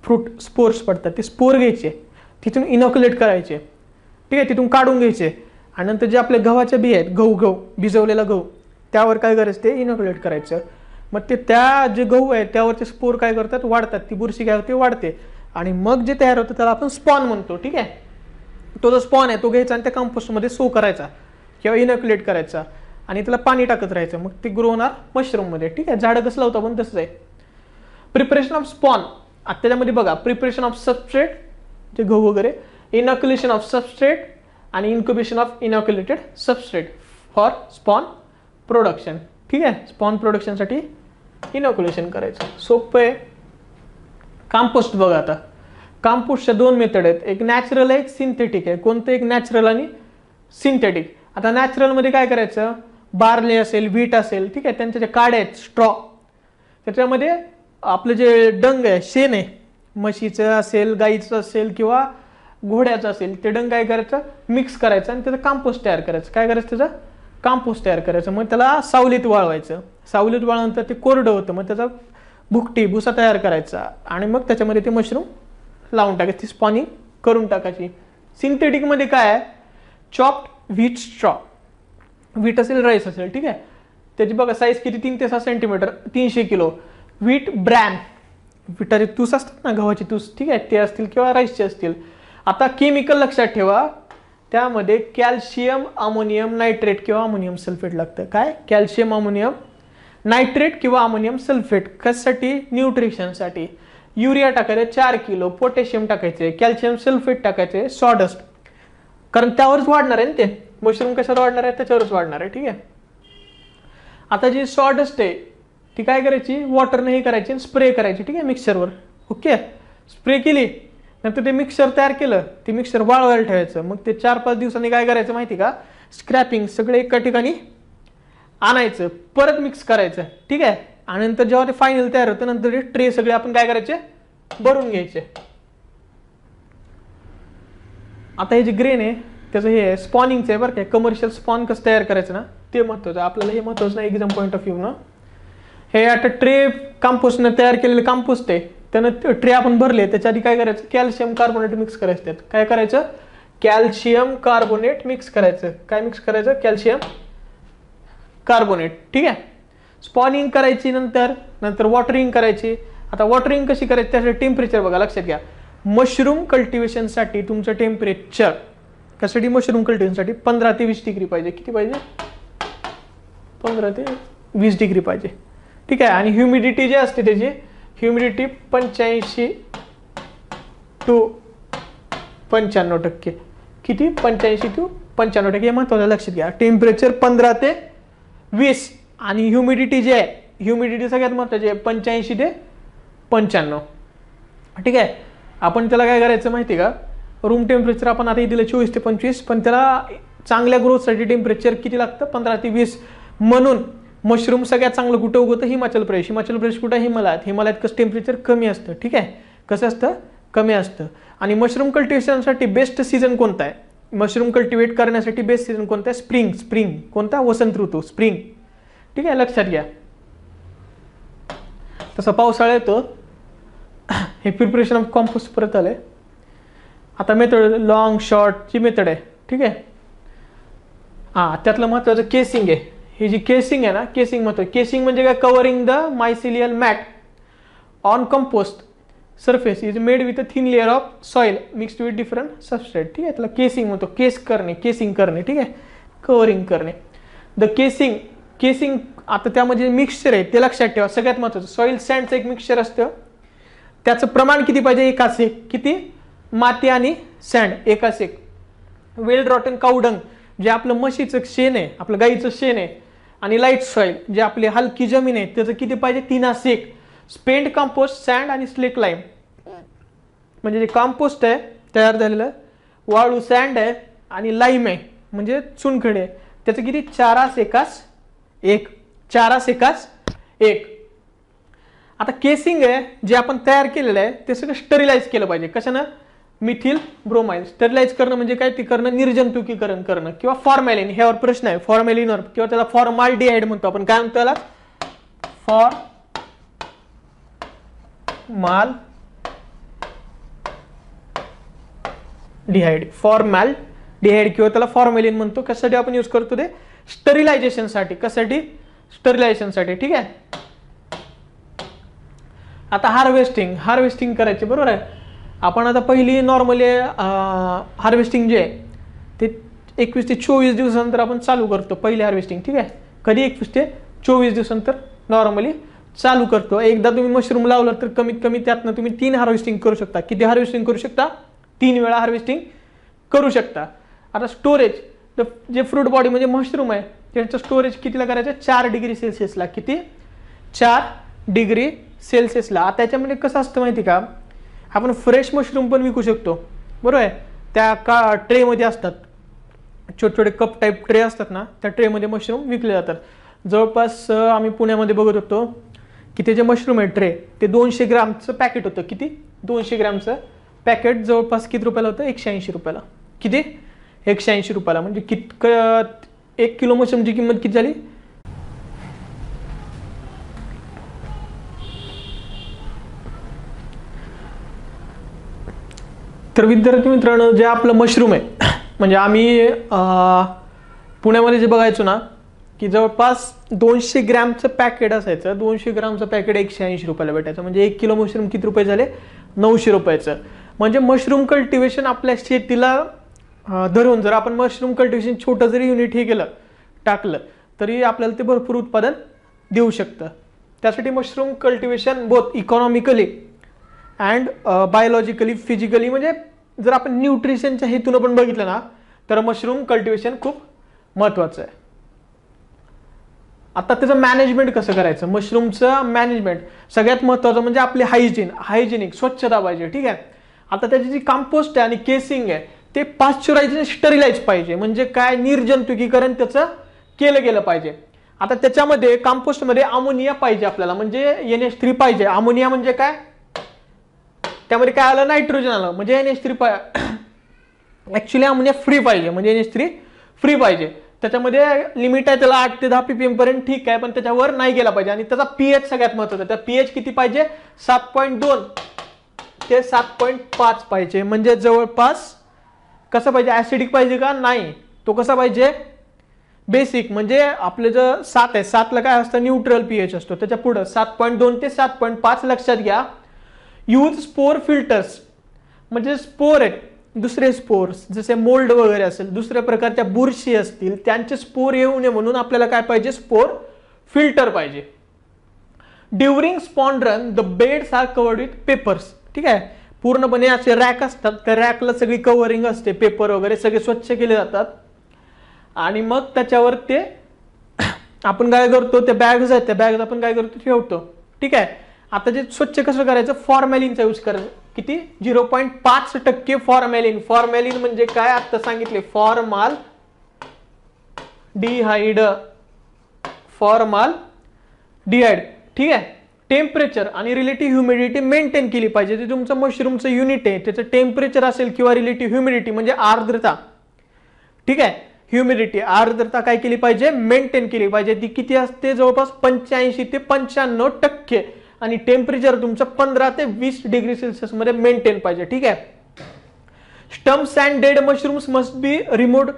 फ्रूट स्पोर्स पडतात ते स्पोर घ्यायचे तिथून इनॉक्युलेट करायचे ठीक आहे तिथून काढून घ्यायचे आणि नंतर जे आपल्या गव्हाच्या बी आहेत गहू गहू भिजवलेला गहू त्यावर काय करायचं ते इनॉक्युलेट करायचं मग ते त्या जे गहू आहे त्यावरचे स्पोर काय करतात वाढतात ती बुरशी काय होते वाढते आणि मग जे तयार होतं त्याला आपण स्पॉन म्हणतो ठीक आहे तो जो स्पॉन आहे तो घ्यायचा आणि त्या कंपोस्टमध्ये सो करायचा किंवा इनॉक्युलेट करायचा आणि त्याला पाणी टाकत राहायचं मग ते ग्रो होणार मशरूममध्ये ठीक आहे झाडं कसं लावतं पण तसंच आहे प्रिपरेशन ऑफ स्पॉन आता त्याच्यामध्ये बघा प्रिपरेशन ऑफ सबस्ट्रेट जे गहू वगैरे इनॉक्युलेशन ऑफ सबस्ट्रेट आणि incubation of inoculated substrate for spawn production ठीक आहे स्पॉन प्रोडक्शनसाठी इनॉक्युलेशन करायचं सोपं आहे कंपोस्ट बघा आता कांपूसच्या दोन मेथड आहेत एक नॅचरल आहे एक सिंथेटिक आहे कोणतं एक नॅचरल आणि सिंथेटिक आता नॅचरलमध्ये काय करायचं बार्ले असेल वीट असेल ठीक आहे त्यांच्या जे काड्या आहेत स्ट्रॉ त्याच्यामध्ये आपलं जे डंग आहे शेण आहे म्हशीचं असेल गाईचं असेल किंवा घोड्याचं असेल ते डंग काय करायचं मिक्स करायचं आणि त्याचं कांपूस तयार करायचं काय करायचं त्याचं कांपूस तयार करायचं मग त्याला सावलीत वाळवायचं सावलीत वाळल्यानंतर ते कोरडं होतं मग त्याचा भुकटी भुसा तयार करायचा आणि मग त्याच्यामध्ये ते मशरूम लावून टाकायची स्पॉनिंग करून टाकायची सिंथेटिकमध्ये काय आहे चॉप्ड व्हीट स्ट्रॉ व्हीट असेल राईस असेल ठीक आहे त्याची बघा साईज किती तीन ते सहा सेंटीमीटर तीनशे किलो व्हीट ब्रॅम विटाचे तूस असतात ना गव्हाचे तूस ठीक आहे ते असतील किंवा राईसचे असतील आता केमिकल लक्षात ठेवा त्यामध्ये कॅल्शियम अमोनियम नायट्रेट किंवा अमोनियम सल्फेट लागतं काय कॅल्शियम अमोनियम नायट्रेट किंवा अमोनियम सल्फेट कशासाठी न्यूट्रिशनसाठी युरिया टाकायचं चार किलो पोटॅशियम टाकायचे कॅल्शियम सल्फेट टाकायचे सॉडस्ट कारण त्यावरच वाढणार आहे ना ते मशरूम कशावर वाढणार आहे त्याच्यावरच वाढणार आहे ठीक आहे आता जी सॉडस्ट आहे ती काय करायची वॉटरने हे करायची स्प्रे करायची ठीक आहे मिक्सरवर ओके स्प्रे केली नंतर ते मिक्सर तयार केलं ते मिक्सर वाळवायला ठेवायचं मग ते चार पाच दिवसांनी काय करायचं माहिती का स्क्रॅपिंग सगळे एका ठिकाणी आणायचं परत मिक्स करायचं ठीक आहे आणि नंतर जेव्हा ते फायनल तयार होतं नंतर ते ट्रे सगळे आपण काय करायचे भरून घ्यायचे आता हे जे ग्रेन आहे त्याचं हे स्पॉनिंगचं आहे बरं काय कमर्शियल स्पॉन कसं तयार करायचं ना ते महत्त्वाचं आपल्याला हे महत्वाचं नाही एक्झाम पॉईंट ऑफ व्ह्यू ना हे आता ट्रे कांपोस्टनं तयार केलेले कांपोस्ट आहे त्यानं ट्रे आपण भरले त्याच्या आधी काय करायचं कॅल्शियम कार्बोनेट मिक्स करायचं त्यात काय करायचं कॅल्शियम कार्बोनेट मिक्स करायचं काय मिक्स करायचं कॅल्शियम कार्बोनेट ठीक आहे स्पॉनिंग करायची नंतर नंतर वॉटरिंग करायची आता वॉटरिंग कशी करायची त्यासाठी टेम्परेचर बघा लक्षात घ्या मशरूम कल्टिवेशनसाठी तुमचं टेम्परेचर कशासाठी मशरूम कल्टिवेशनसाठी पंधरा ते वीस डिग्री पाहिजे किती पाहिजे पंधरा ते वीस डिग्री पाहिजे ठीक आहे आणि ह्युमिडिटी जे असते त्याची ह्युमिडिटी पंच्याऐंशी टू पंच्याण्णव टक्के किती पंच्याऐंशी टू पंच्याण्णव टक्के हे महत्त्वाचं लक्षात घ्या टेम्परेचर पंधरा ते वीस आणि ह्युमिडिटी जी आहे ह्युमिडिटी सगळ्यात महत्त्वाची आहे पंच्याऐंशी ते पंच्याण्णव ठीक आहे आपण त्याला काय करायचं माहिती का रूम टेम्परेचर आपण आता दिलं चोवीस ते पंचवीस पण त्याला चांगल्या ग्रोथसाठी टेम्परेचर किती लागतं पंधरा ते वीस म्हणून मशरूम सगळ्यात चांगलं कुठं उगवतं हिमाचल प्रदेश हिमाचल प्रदेश कुठं हिमालयात हिमालयात कसं टेम्परेचर कमी असतं ठीक आहे कसं असतं कमी असतं आणि मशरूम कल्टिवेशनसाठी बेस्ट सीझन कोणता आहे मशरूम कल्टिवेट करण्यासाठी बेस्ट सीझन कोणता आहे स्प्रिंग स्प्रिंग कोणता वसंत ऋतू स्प्रिंग ठीक आहे लक्षात घ्या तसं पावसाळा येतो हे प्रिपरेशन ऑफ कॉम्पोस्ट परत आलं आता मेथड लॉंग शॉर्टची मेथड आहे ठीक आहे हां त्यातलं महत्त्वाचं केसिंग आहे ही जी केसिंग आहे ना केसिंग म्हणतो केसिंग म्हणजे काय covering the mycelial mat on compost surface is made with a thin layer of soil mix with different substrate ठीक आहे त्याला केसिंग म्हणतो केस करणे केसिंग करणे ठीक आहे कवरिंग करणे द केसिंग केसिंग आता त्यामध्ये मिक्सचर आहे ते लक्षात ठेवा सगळ्यात महत्त्वाचं सॉईल सँडचं एक मिक्सचर असतं त्याचं प्रमाण किती पाहिजे एका एक किती माती आणि सँड एका एक वेल रॉटन काउडंग जे आपलं म्हशीचं शेण आहे आपलं गाईचं शेण आहे आणि लाईट सॉईल जे आपली हलकी जमीन आहे त्याचं किती पाहिजे तिनास एक स्पेंड कंपोस्ट सँड आणि स्लेक लाईम म्हणजे जे कंपोस्ट आहे तयार झालेलं वाळू सँड आहे आणि लाईम आहे म्हणजे चुनखडे त्याचं किती चारास एकास एक चारास एकास एक आता केसिंग आहे जे आपण तयार केलेलं आहे ते सगळं स्टरिलाइज केलं पाहिजे ना मिथिल ब्रोमाइन स्टरिलाइज करणं म्हणजे काय ते करणं निर्जंतुकीकरण करणं किंवा फॉर्मॅलिन ह्यावर प्रश्न आहे फॉर्मॅलिनवर किंवा त्याला फॉर्माल डिहाइड म्हणतो आपण काय म्हणतो त्याला फॉर माल डिहाइड फॉर्मॅल डिहाइड किंवा त्याला फॉर्मॅलिन म्हणतो कशासाठी आपण यूज करतो ते स्टरिलायझेशनसाठी कशासाठी स्टरिलायझेशनसाठी ठीक आहे आता हार्वेस्टिंग हार्वेस्टिंग करायचे बरोबर आहे आपण आता पहिली नॉर्मली हार्वेस्टिंग जे आहे ते एकवीस ते चोवीस दिवसानंतर आपण चालू करतो पहिली हार्वेस्टिंग ठीक आहे कधी एकवीस ते चोवीस दिवसानंतर नॉर्मली चालू करतो एकदा तुम्ही मशरूम लावलं तर कमीत कमी त्यातनं तुम्ही तीन हार्वेस्टिंग करू शकता किती हार्वेस्टिंग करू शकता तीन वेळा हार्वेस्टिंग करू शकता आता स्टोरेज जे फ्रूट बॉडी म्हणजे मशरूम आहे त्यांचं स्टोरेज कितीला करायचं चार डिग्री सेल्सिअसला किती चार डिग्री सेल्सिअसला आता त्याच्यामध्ये कसं असतं माहिती का आपण फ्रेश मशरूम पण विकू शकतो बरोबर आहे त्या का ट्रेमध्ये असतात छोटे छोटे कप टाईप ट्रे असतात ना त्या ट्रेमध्ये मशरूम विकले जातात जवळपास आम्ही पुण्यामध्ये बघत होतो की ते जे मशरूम आहे ट्रे ते दोनशे ग्रामचं पॅकेट होतं किती दोनशे ग्रामचं पॅकेट जवळपास किती रुपयाला होतं एकशे ऐंशी रुपयाला किती एकशे ऐंशी रुपयाला म्हणजे कितक एक किलो मशरूमची किंमत किती झाली तर विद्यार्थी मित्रांनो जे आपलं मशरूम आहे (coughs) म्हणजे आम्ही पुण्यामध्ये जे बघायचो ना की जवळपास दोनशे ग्रॅमचं पॅकेट असायचं दोनशे ग्रॅमचं पॅकेट एकशे ऐंशी रुपयाला भेटायचं म्हणजे एक किलो मशरूम किती रुपये झाले नऊशे रुपयाचं म्हणजे मशरूम कल्टिवेशन आपल्या शेतीला धरून जर आपण मशरूम कल्टिवेशन छोटं जरी युनिट हे केलं टाकलं तरी आपल्याला ते भरपूर उत्पादन देऊ शकतं त्यासाठी mushroom cultivation both economically and biologically physically म्हणजे जर आपण न्यूट्रिशनच्या हेतून पण बघितलं ना तर मशरूम कल्टिवेशन खूप महत्त्वाचं आहे आता त्याचं मॅनेजमेंट कसं करायचं मशरूमचं मॅनेजमेंट सगळ्यात महत्त्वाचं म्हणजे आपली हायजीन हायजिनिक स्वच्छता पाहिजे ठीक आहे आता त्याची जी कंपोस्ट आहे आणि केसिंग आहे ते पाश्चरायझेशन स्टरिलाइज पाहिजे म्हणजे काय निर्जंतुकीकरण त्याचं केलं गेलं पाहिजे आता त्याच्यामध्ये मध्ये अमोनिया पाहिजे आपल्याला म्हणजे एन एच थ्री पाहिजे अमोनिया म्हणजे काय त्यामध्ये काय आलं नायट्रोजन आलं म्हणजे N H three ammonia free पाहिजे म्हणजे एन एच थ्री फ्री पाहिजे त्याच्यामध्ये लिमिट आहे त्याला आठ ते दहा पीपीएम पर्यंत ठीक आहे पण त्याच्यावर नाही गेला पाहिजे आणि त्याचा पीएच सगळ्यात महत्वाचा त्या पीएच किती पाहिजे सात पॉईंट दोन ते सात पॉईंट पाच पाहिजे म्हणजे जवळपास कसं पाहिजे ॲसिडिक पाहिजे का नाही तो कसा पाहिजे बेसिक म्हणजे आपलं जे सात आहे सातला काय असतं न्यूट्रल पीएच असतो त्याच्या पुढं सात पॉईंट दोन ते सात पॉईंट पाच लक्षात घ्या यूज स्पोर फिल्टर्स म्हणजे स्पोर आहेत दुसरे स्पोर्स जसे मोल्ड वगैरे असेल दुसऱ्या प्रकारच्या बुरशी असतील त्यांचे स्पोर येऊ नये म्हणून आपल्याला काय पाहिजे स्पोर फिल्टर पाहिजे during spawn run the beds are covered with papers ठीक आहे पूर्णपणे असे रॅक असतात त्या रॅकला सगळी कवरिंग असते पेपर वगैरे सगळे स्वच्छ केले जातात आणि मग त्याच्यावर ते (coughs) आपण काय करतो त्या बॅग्स आहेत त्या बॅग्स आपण काय करतो ठेवतो ठीक आहे आता जे स्वच्छ कसं करायचं फॉर्मॅलिनचा यूज करायचं किती झिरो पॉईंट पाच टक्के फॉर्मॅलिन फॉर्मॅलिन म्हणजे काय आत्ता सांगितले फॉर्माल डिहाइड फॉर्माल डिहाइड ठीक आहे टेम्परेचर आणि रिलेटिव्ह ह्युमिडिटी मेंटेन केली पाहिजे जे तुमचं मशरूमचं युनिट आहे त्याचं टेम्परेचर असेल किंवा रिलेटिव्ह ह्युमिडिटी म्हणजे आर्द्रता ठीक आहे ह्युमिडिटी आर्द्रता काय केली पाहिजे मेंटेन केली पाहिजे ती किती असते जवळपास पंच्याऐंशी ते पंच्याण्णव टक्के आणि टेम्परेचर तुमचं पंधरा ते वीस डिग्री मध्ये मेंटेन पाहिजे ठीक आहे stumps and dead mushrooms must be removed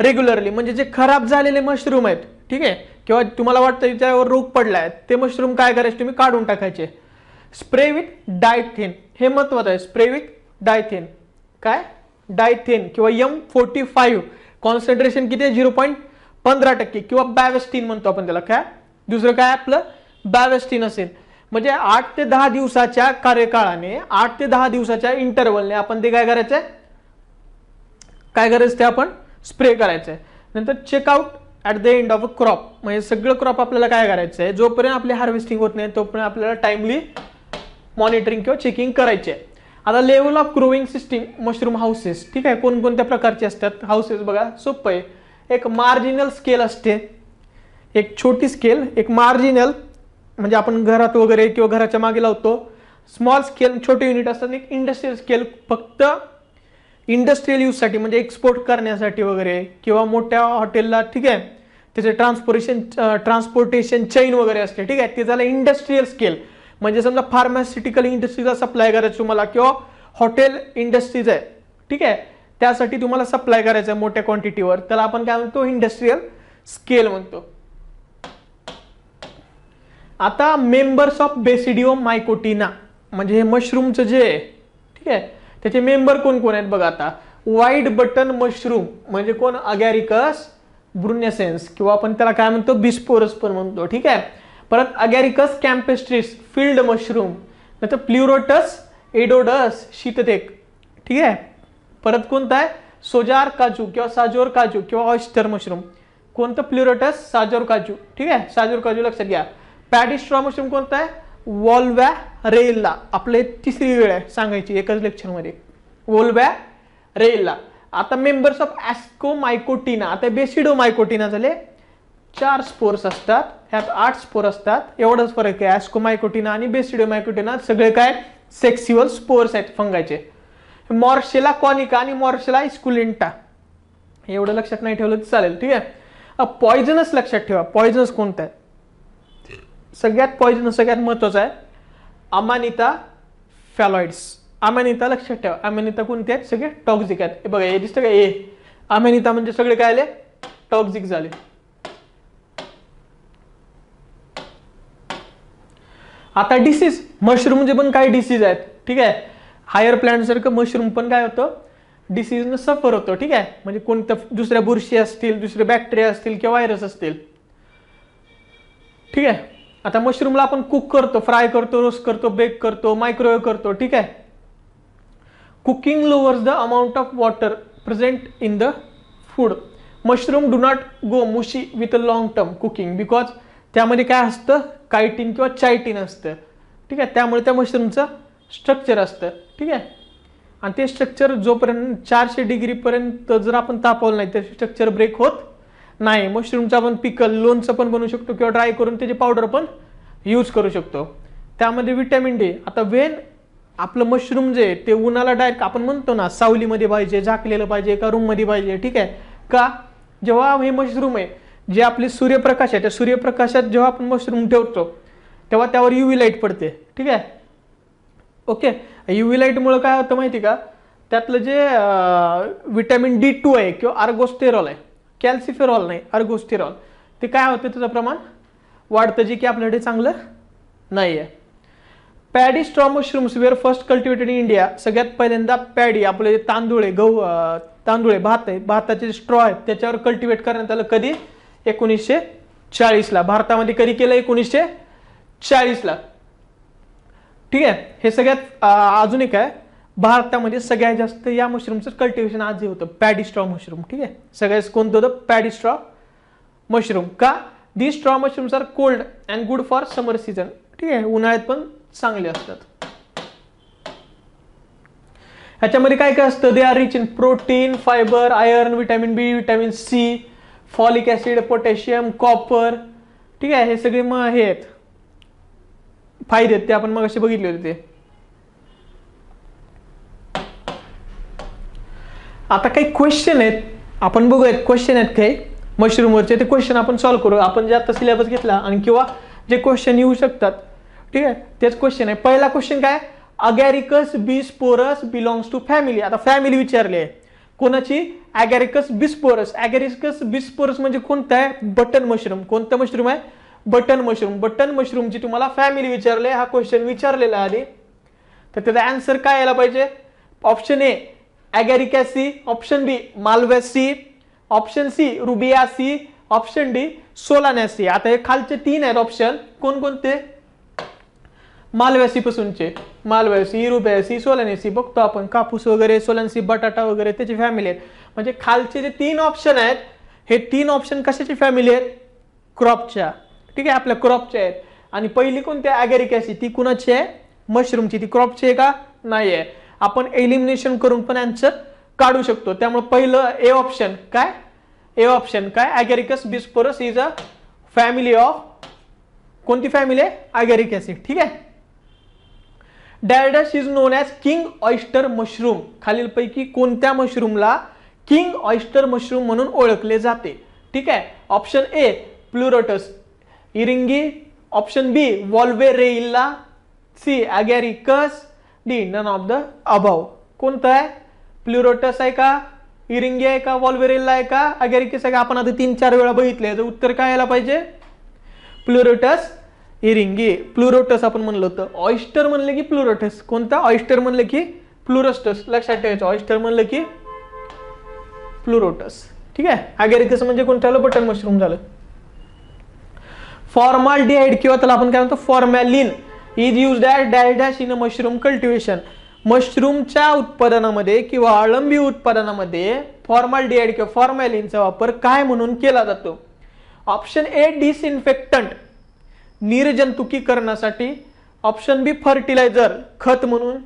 regularly म्हणजे जे खराब झालेले मशरूम आहेत ठीक आहे किंवा तुम्हाला वाटतं त्यावर रोग पडला आहे ते मशरूम काय करायचे तुम्ही काढून टाकायचे स्प्रे विथ डायथिन हे महत्वाचं आहे स्प्रे विथ डायथेन काय डायथिन किंवा यम फोर्टी फाईव्ह कॉन्सन्ट्रेशन किती आहे झिरो पॉईंट पंधरा टक्के किंवा बॅवेस्टीन म्हणतो आपण त्याला काय दुसरं काय आपलं बॅवेस्टीन असेल म्हणजे आठ ते दहा दिवसाच्या कार्यकाळाने आठ ते दहा दिवसाच्या इंटरवलने आपण ते काय करायचंय काय करायचं ते आपण स्प्रे करायचंय नंतर check out at the end of a crop म्हणजे सगळं क्रॉप आपल्याला काय करायचं आहे जोपर्यंत आपली हार्वेस्टिंग होत नाही तोपर्यंत आपल्याला टाइमली मॉनिटरिंग किंवा चेकिंग करायचे आहे आता level of growing system mushroom houses ठीक आहे कोणकोणत्या प्रकारचे असतात हाऊसेस बघा सोपं आहे एक मार्जिनल स्केल असते एक छोटी स्केल एक मार्जिनल म्हणजे आपण घरात वगैरे किंवा घराच्या मागे लावतो स्मॉल स्केल छोटे युनिट असतात एक इंडस्ट्रीयल स्केल फक्त इंडस्ट्रियल यूजसाठी म्हणजे एक्सपोर्ट करण्यासाठी वगैरे किंवा मोठ्या हॉटेलला ठीक आहे त्याचे ट्रान्सपोर्टेशन ट्रान्सपोर्टेशन चेन वगैरे असते ठीक आहे ते झालं इंडस्ट्रीयल स्केल म्हणजे समजा फार्मास्युटिकल इंडस्ट्रीचा सप्लाय करायचं तुम्हाला किंवा हॉटेल इंडस्ट्रीज आहे ठीक आहे त्यासाठी तुम्हाला सप्लाय करायचं आहे मोठ्या क्वांटिटीवर त्याला आपण काय म्हणतो इंडस्ट्रीयल स्केल म्हणतो आता मेंबर्स ऑफ बेसिडिओ मायकोटिना म्हणजे हे मशरूमचं जे आहे ठीक आहे त्याचे मेंबर कोण कोण आहेत बघा आता वाईट बटन मशरूम म्हणजे कोण अगॅरिकस ब्रुन्यसेन्स किंवा आपण त्याला काय म्हणतो बिस्पोरस पण म्हणतो ठीक आहे परत अगॅरिकस कॅम्पेस्ट्रिस फील्ड मशरूम नंतर प्ल्युरोटस एडोडस शीततेक ठीक आहे परत कोणता आहे सोजार काजू किंवा साजोर काजू किंवा ऑइस्टर मशरूम कोणतं प्ल्युरोटस साजोर काजू ठीक आहे साजोर काजू लक्षात घ्या पॅडिस्ट्रॉ मशरूम कोणता आहे वॉल्वॅ रेलला आपले तिसरी वेळ आहे सांगायची एकच लेक्चरमध्ये वॉल्वॅ रेलला आता मेंबर्स ऑफ मायकोटिना आता मायकोटिना झाले चार स्पोर्स असतात ह्यात आठ स्पोर असतात एवढाच फरक आहे मायकोटिना आणि मायकोटिना सगळे काय सेक्सिवल स्पोर्स आहेत फंगायचे मॉर्शेला कॉनिका आणि मॉर्शेला इस्कुलिंटा एवढं लक्षात नाही ठेवलं तर चालेल ठीक आहे पॉयझनस लक्षात ठेवा पॉयझनस कोणतं आहे सगळ्यात पॉयझनस सगळ्यात महत्वाचं आहे अमानिता फॅलॉइड्स अमेनिता लक्षात ठेवा अमेनिता कोणते आहेत सगळे टॉक्झिक आहेत बघा हे दिसतं का ए अमेनिता म्हणजे सगळे काय आले टॉक्झिक झाले आता डिसीज मशरूमचे पण काही डिसीज आहेत ठीक आहे हायर सारखं मशरूम पण काय होतं न सफर होतो ठीक आहे म्हणजे कोणत्या दुसऱ्या बुरशी असतील दुसरे बॅक्टेरिया असतील किंवा व्हायरस असतील ठीक आहे आता मशरूमला आपण कुक करतो फ्राय करतो रोस्ट करतो बेक करतो मायक्रोवेव्ह करतो ठीक आहे cooking lowers the amount of water present in the food mushroom do not go mushy with a long term cooking because त्यामध्ये काय असतं कायटीन किंवा चायटीन असतं ठीक आहे त्यामुळे त्या मशरूमचं स्ट्रक्चर असतं ठीक आहे आणि ते स्ट्रक्चर जोपर्यंत चारशे डिग्रीपर्यंत जर आपण तापवलं नाही तर स्ट्रक्चर ब्रेक होत नाही मशरूमचं आपण पिकल लोणचं पण बनवू शकतो किंवा ड्राय करून त्याची पावडर पण यूज करू शकतो त्यामध्ये विटॅमिन डी आता वेन आपलं मशरूम जे ते उन्हाला डायरेक्ट आपण म्हणतो ना सावलीमध्ये पाहिजे झाकलेलं पाहिजे एका रूममध्ये पाहिजे ठीक आहे का जेव्हा हे मशरूम आहे जे आपले सूर्यप्रकाश आहे त्या सूर्यप्रकाशात जेव्हा आपण मशरूम ठेवतो तेव्हा त्यावर युव्ही लाईट पडते ठीक आहे ओके युव्ही लाईटमुळं काय होतं माहिती का त्यातलं जे विटॅमिन डी टू आहे किंवा आर्गोस्टेरॉल आहे कॅल्सिफेरॉल नाही आर्गोस्टेरॉल ते काय होतं त्याचं प्रमाण वाढतं जे की आपल्याकडे चांगलं नाही आहे paddy straw mushrooms were first cultivated in India सगळ्यात पहिल्यांदा पॅडी आपले तांदूळ आहे गहू तांदूळ आहे भात आहे भाताचे स्ट्रॉ आहेत त्याच्यावर कल्टिवेट करण्यात आलं कधी एकोणीसशे चाळीसला भारतामध्ये कधी केलं एकोणीसशे चाळीसला ठीक आहे हे सगळ्यात अजून एक आहे भारतामध्ये सगळ्यात जास्त या मशरूमचं कल्टिवेशन आज होतं पॅडी स्ट्रॉ मशरूम ठीक आहे सगळ्यात कोणतं होतं पॅडी स्ट्रॉ मशरूम का the straw mushrooms are cold and good for summer season ठीक आहे उन्हाळ्यात पण चांगले असतात ह्याच्यामध्ये काय काय असतं they are rich in protein fibre iron vitamin B vitamin C folic acid potassium copper ठीक आहे हे सगळे मग हे आहेत फायदे आहेत ते आपण मग असे बघितले होते ते आता काही क्वेश्चन आहेत आपण बघूयात क्वेश्चन आहेत काही मशरूमवरचे ते क्वेश्चन आपण सॉल्व्ह करू आपण जे आता सिलेबस घेतला आणि किंवा जे क्वेश्चन येऊ शकतात ठीक आहे तेच क्वेश्चन आहे पहिला क्वेश्चन काय Agaricus bisporus belongs to family आता फॅमिली विचारली आहे कोणाची अगॅरिकस बिस्पोरस अगॅरिकस बिस्पोरस म्हणजे कोणतं आहे बटन मशरूम कोणतं मशरूम आहे बटन मशरूम बटन मशरूमची तुम्हाला फॅमिली विचारले हा क्वेश्चन विचारलेला आधी तर त्याचा आन्सर काय यायला पाहिजे option A C option B Malvaceae option C Rubiaceae option D Solanaceae आता हे खालचे तीन आहेत ऑप्शन कोणकोणते मालव्यासीपासूनचे मालव्यासी रुपयासी सोलनसी बघतो आपण कापूस वगैरे सोलनसी बटाटा वगैरे त्याची फॅमिली आहेत म्हणजे खालचे जे तीन ऑप्शन आहेत हे तीन ऑप्शन कशाची फॅमिली आहेत क्रॉपच्या ठीक आहे आपल्या क्रॉपच्या आहेत आणि पहिली कोणत्या ॲगॅरिक ती कुणाची आहे मशरूमची ती क्रॉपची आहे का नाही आहे आपण एलिमिनेशन करून पण आन्सर काढू शकतो त्यामुळे पहिलं ए ऑप्शन काय ए ऑप्शन काय Agaricus bisporus is a family of कोणती फॅमिली आहे ॲगॅरिक ठीक आहे डॅडस is known as king oyster mushroom खालीलपैकी कोणत्या मशरूमला किंग ऑइस्टर मशरूम म्हणून ओळखले जाते ठीक आहे option A Pleurotus eryngii option B Volvariella C Agaricus D none of the above कोणतं आहे प्लुरोटस आहे का इरिंगी आहे का वॉल्वेरेल्ला आहे का अगॅरिकस आहे का आपण आता तीन चार वेळा बघितले तर उत्तर काय यायला पाहिजे प्लुरोटस इरिंगे प्लुरोटस आपण म्हणलं होतं ऑइस्टर म्हणलं की प्लुरोटस कोणता ऑइस्टर म्हणलं की प्लुरोस्टस लक्षात ठेवायचं ऑइस्टर म्हणलं की प्लुरोटस ठीक आहे अगॅरिकस म्हणजे कोणतं झालं बटन मशरूम झालं फॉर्माल डिहाइड किंवा त्याला आपण काय म्हणतो formalin is use dash dash dash in a mushroom cultivation मशरूमच्या उत्पादनामध्ये किंवा अळंबी उत्पादनामध्ये फॉर्मल डिहाइड किंवा फॉर्मॅलिनचा वापर काय म्हणून केला जातो ऑप्शन ए डिसइन्फेक्टंट निर्जंतुकीकरणासाठी ऑप्शन बी फर्टिलायझर खत म्हणून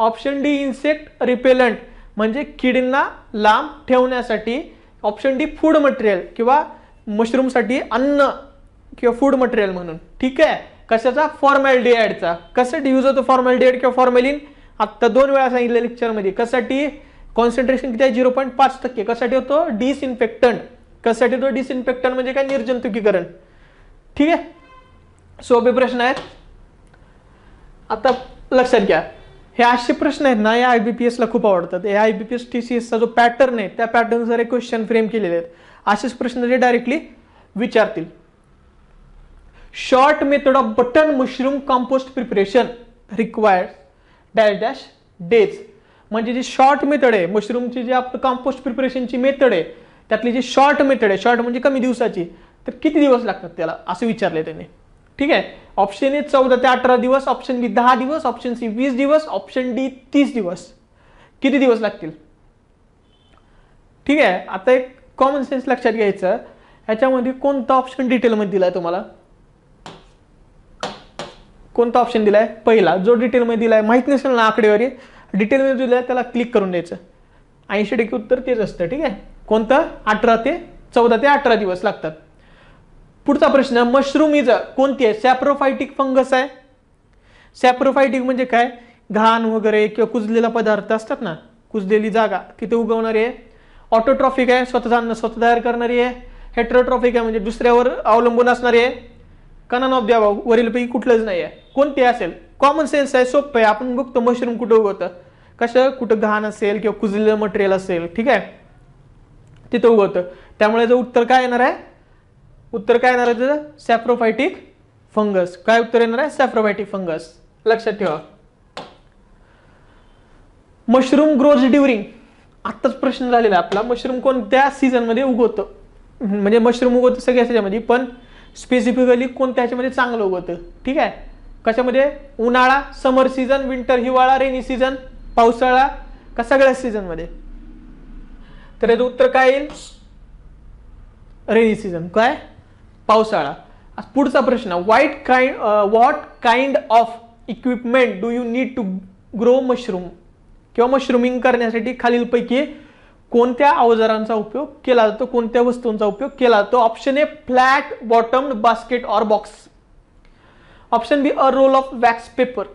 ऑप्शन डी इन्सेक्ट रिपेलंट म्हणजे किडींना लांब ठेवण्यासाठी ऑप्शन डी फूड मटेरियल किंवा मशरूमसाठी अन्न किंवा फूड मटेरियल म्हणून ठीक आहे कशाचा ॲडचा कशासाठी यूज होतो फॉर्मॅलिडीएड किंवा फॉर्मॅलिन आत्ता दोन वेळा सांगितलं लेक्चरमध्ये कशासाठी कॉन्सन्ट्रेशन किती आहे झिरो पॉईंट पाच टक्के कशासाठी होतो डिसइन्फेक्टंट कशासाठी होतो डिसइन्फेक्टंट म्हणजे काय निर्जंतुकीकरण ठीक आहे सोपे प्रश्न आहेत आता लक्षात घ्या हे असे प्रश्न आहेत ना या आय बी पी खूप आवडतात या I B P S T C जो पॅटर्न आहे त्या पॅटर्ननुसार क्वेश्चन फ्रेम केलेले आहेत असेच प्रश्न जे डायरेक्टली विचारतील short method of button mushroom compost preparation required dash dash days म्हणजे जी शॉर्ट मेथड आहे मशरूमची जी आपलं कॉम्पोस्ट प्रिपरेशनची मेथड आहे त्यातली जी शॉर्ट मेथड आहे शॉर्ट म्हणजे कमी दिवसाची तर किती दिवस लागतात त्याला असं विचारले त्यांनी ठीक आहे ऑप्शन ए चौदा ते अठरा दिवस ऑप्शन बी दहा दिवस ऑप्शन सी वीस दिवस ऑप्शन डी तीस दिवस किती दिवस लागतील ठीक आहे आता एक कॉमन सेन्स लक्षात घ्यायचं ह्याच्यामध्ये कोणता ऑप्शन डिटेलमध्ये आहे तुम्हाला कोणता ऑप्शन आहे पहिला जो डिटेलमध्ये आहे माहीत नसेल ना आकडेवारी डिटेलमध्ये आहे त्याला क्लिक करून द्यायचं ऐंशी टक्के उत्तर तेच असतं ठीक आहे कोणतं अठरा ते चौदा ते अठरा दिवस लागतात पुढचा प्रश्न मशरूम इज कोणती आहे सॅप्रोफायटिक फंगस आहे सॅप्रोफायटिक म्हणजे काय घाण वगैरे किंवा कुजलेला पदार्थ असतात ना कुजलेली जागा तिथे उगवणारी आहे ऑटोट्रॉफिक आहे स्वतः अन्न स्वतः तयार करणारी आहे हेट्रोट्रॉफिक आहे म्हणजे दुसऱ्यावर अवलंबून असणारी आहे कनन ऑफ भाऊ वरीलपैकी कुठलंच नाही आहे कोणते असेल कॉमन सेन्स आहे सोपं आहे आपण बघतो मशरूम कुठं उगवतं कसं कुठं घाण असेल किंवा कुजलेलं मटेरियल असेल ठीक आहे तिथं उगवतं त्यामुळे जो उत्तर काय येणार आहे उत्तर काय येणार आहे त्याचं सॅफ्रोफायटिक फंगस काय उत्तर येणार आहे सॅफ्रोफायटिक फंगस लक्षात ठेवा मशरूम ग्रोज ड्युरिंग आत्ताच प्रश्न झालेला आपला मशरूम कोणत्या मध्ये उगवतं म्हणजे मशरूम उगवतं सगळ्या ह्याच्यामध्ये पण स्पेसिफिकली कोणत्या ह्याच्यामध्ये चांगलं उगवतं ठीक आहे कशामध्ये उन्हाळा समर सीझन विंटर हिवाळा रेनी सीझन पावसाळा का सगळ्या मध्ये तर याचं उत्तर काय येईल रेनी सीझन काय पावसाळा पुढचा प्रश्न वाईट kind what kind of equipment do you need to grow mushroom किंवा मशरूमिंग करण्यासाठी खालीलपैकी कोणत्या अवजारांचा उपयोग केला जातो कोणत्या वस्तूंचा उपयोग केला जातो option A flat bottom basket or box option B a roll of wax paper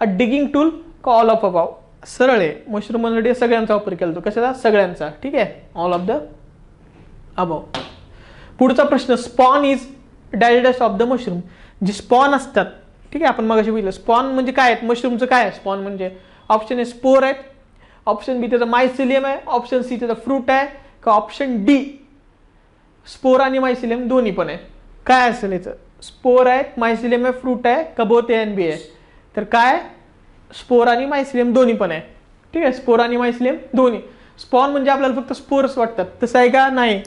a digging tool all of above सरळ आहे मशरूम सगळ्यांचा वापर केला जातो कशाचा सगळ्यांचा ठीक आहे ऑल ऑफ द अबाव पुढचा प्रश्न spawn is digest of the mushroom जे स्पॉन असतात ठीक आहे आपण मगाशी बघितलं स्पॉन म्हणजे काय आहेत मशरूमचं काय आहे स्पॉन म्हणजे ऑप्शन ए स्पोर आहे ऑप्शन बी त्याचं मायसिलियम आहे ऑप्शन सी त्याचं फ्रूट आहे का ऑप्शन डी स्पोर आणि मायसिलियम दोन्ही पण आहे काय असेल याचं स्पोर आहे मायसिलियम आहे फ्रूट आहे का एन बी आहे तर काय स्पोर आणि मायसिलियम दोन्ही पण आहे ठीक आहे स्पोर आणि मायसिलियम दोन्ही स्पॉन म्हणजे आपल्याला फक्त स्पोर्स वाटतात तसं आहे का नाही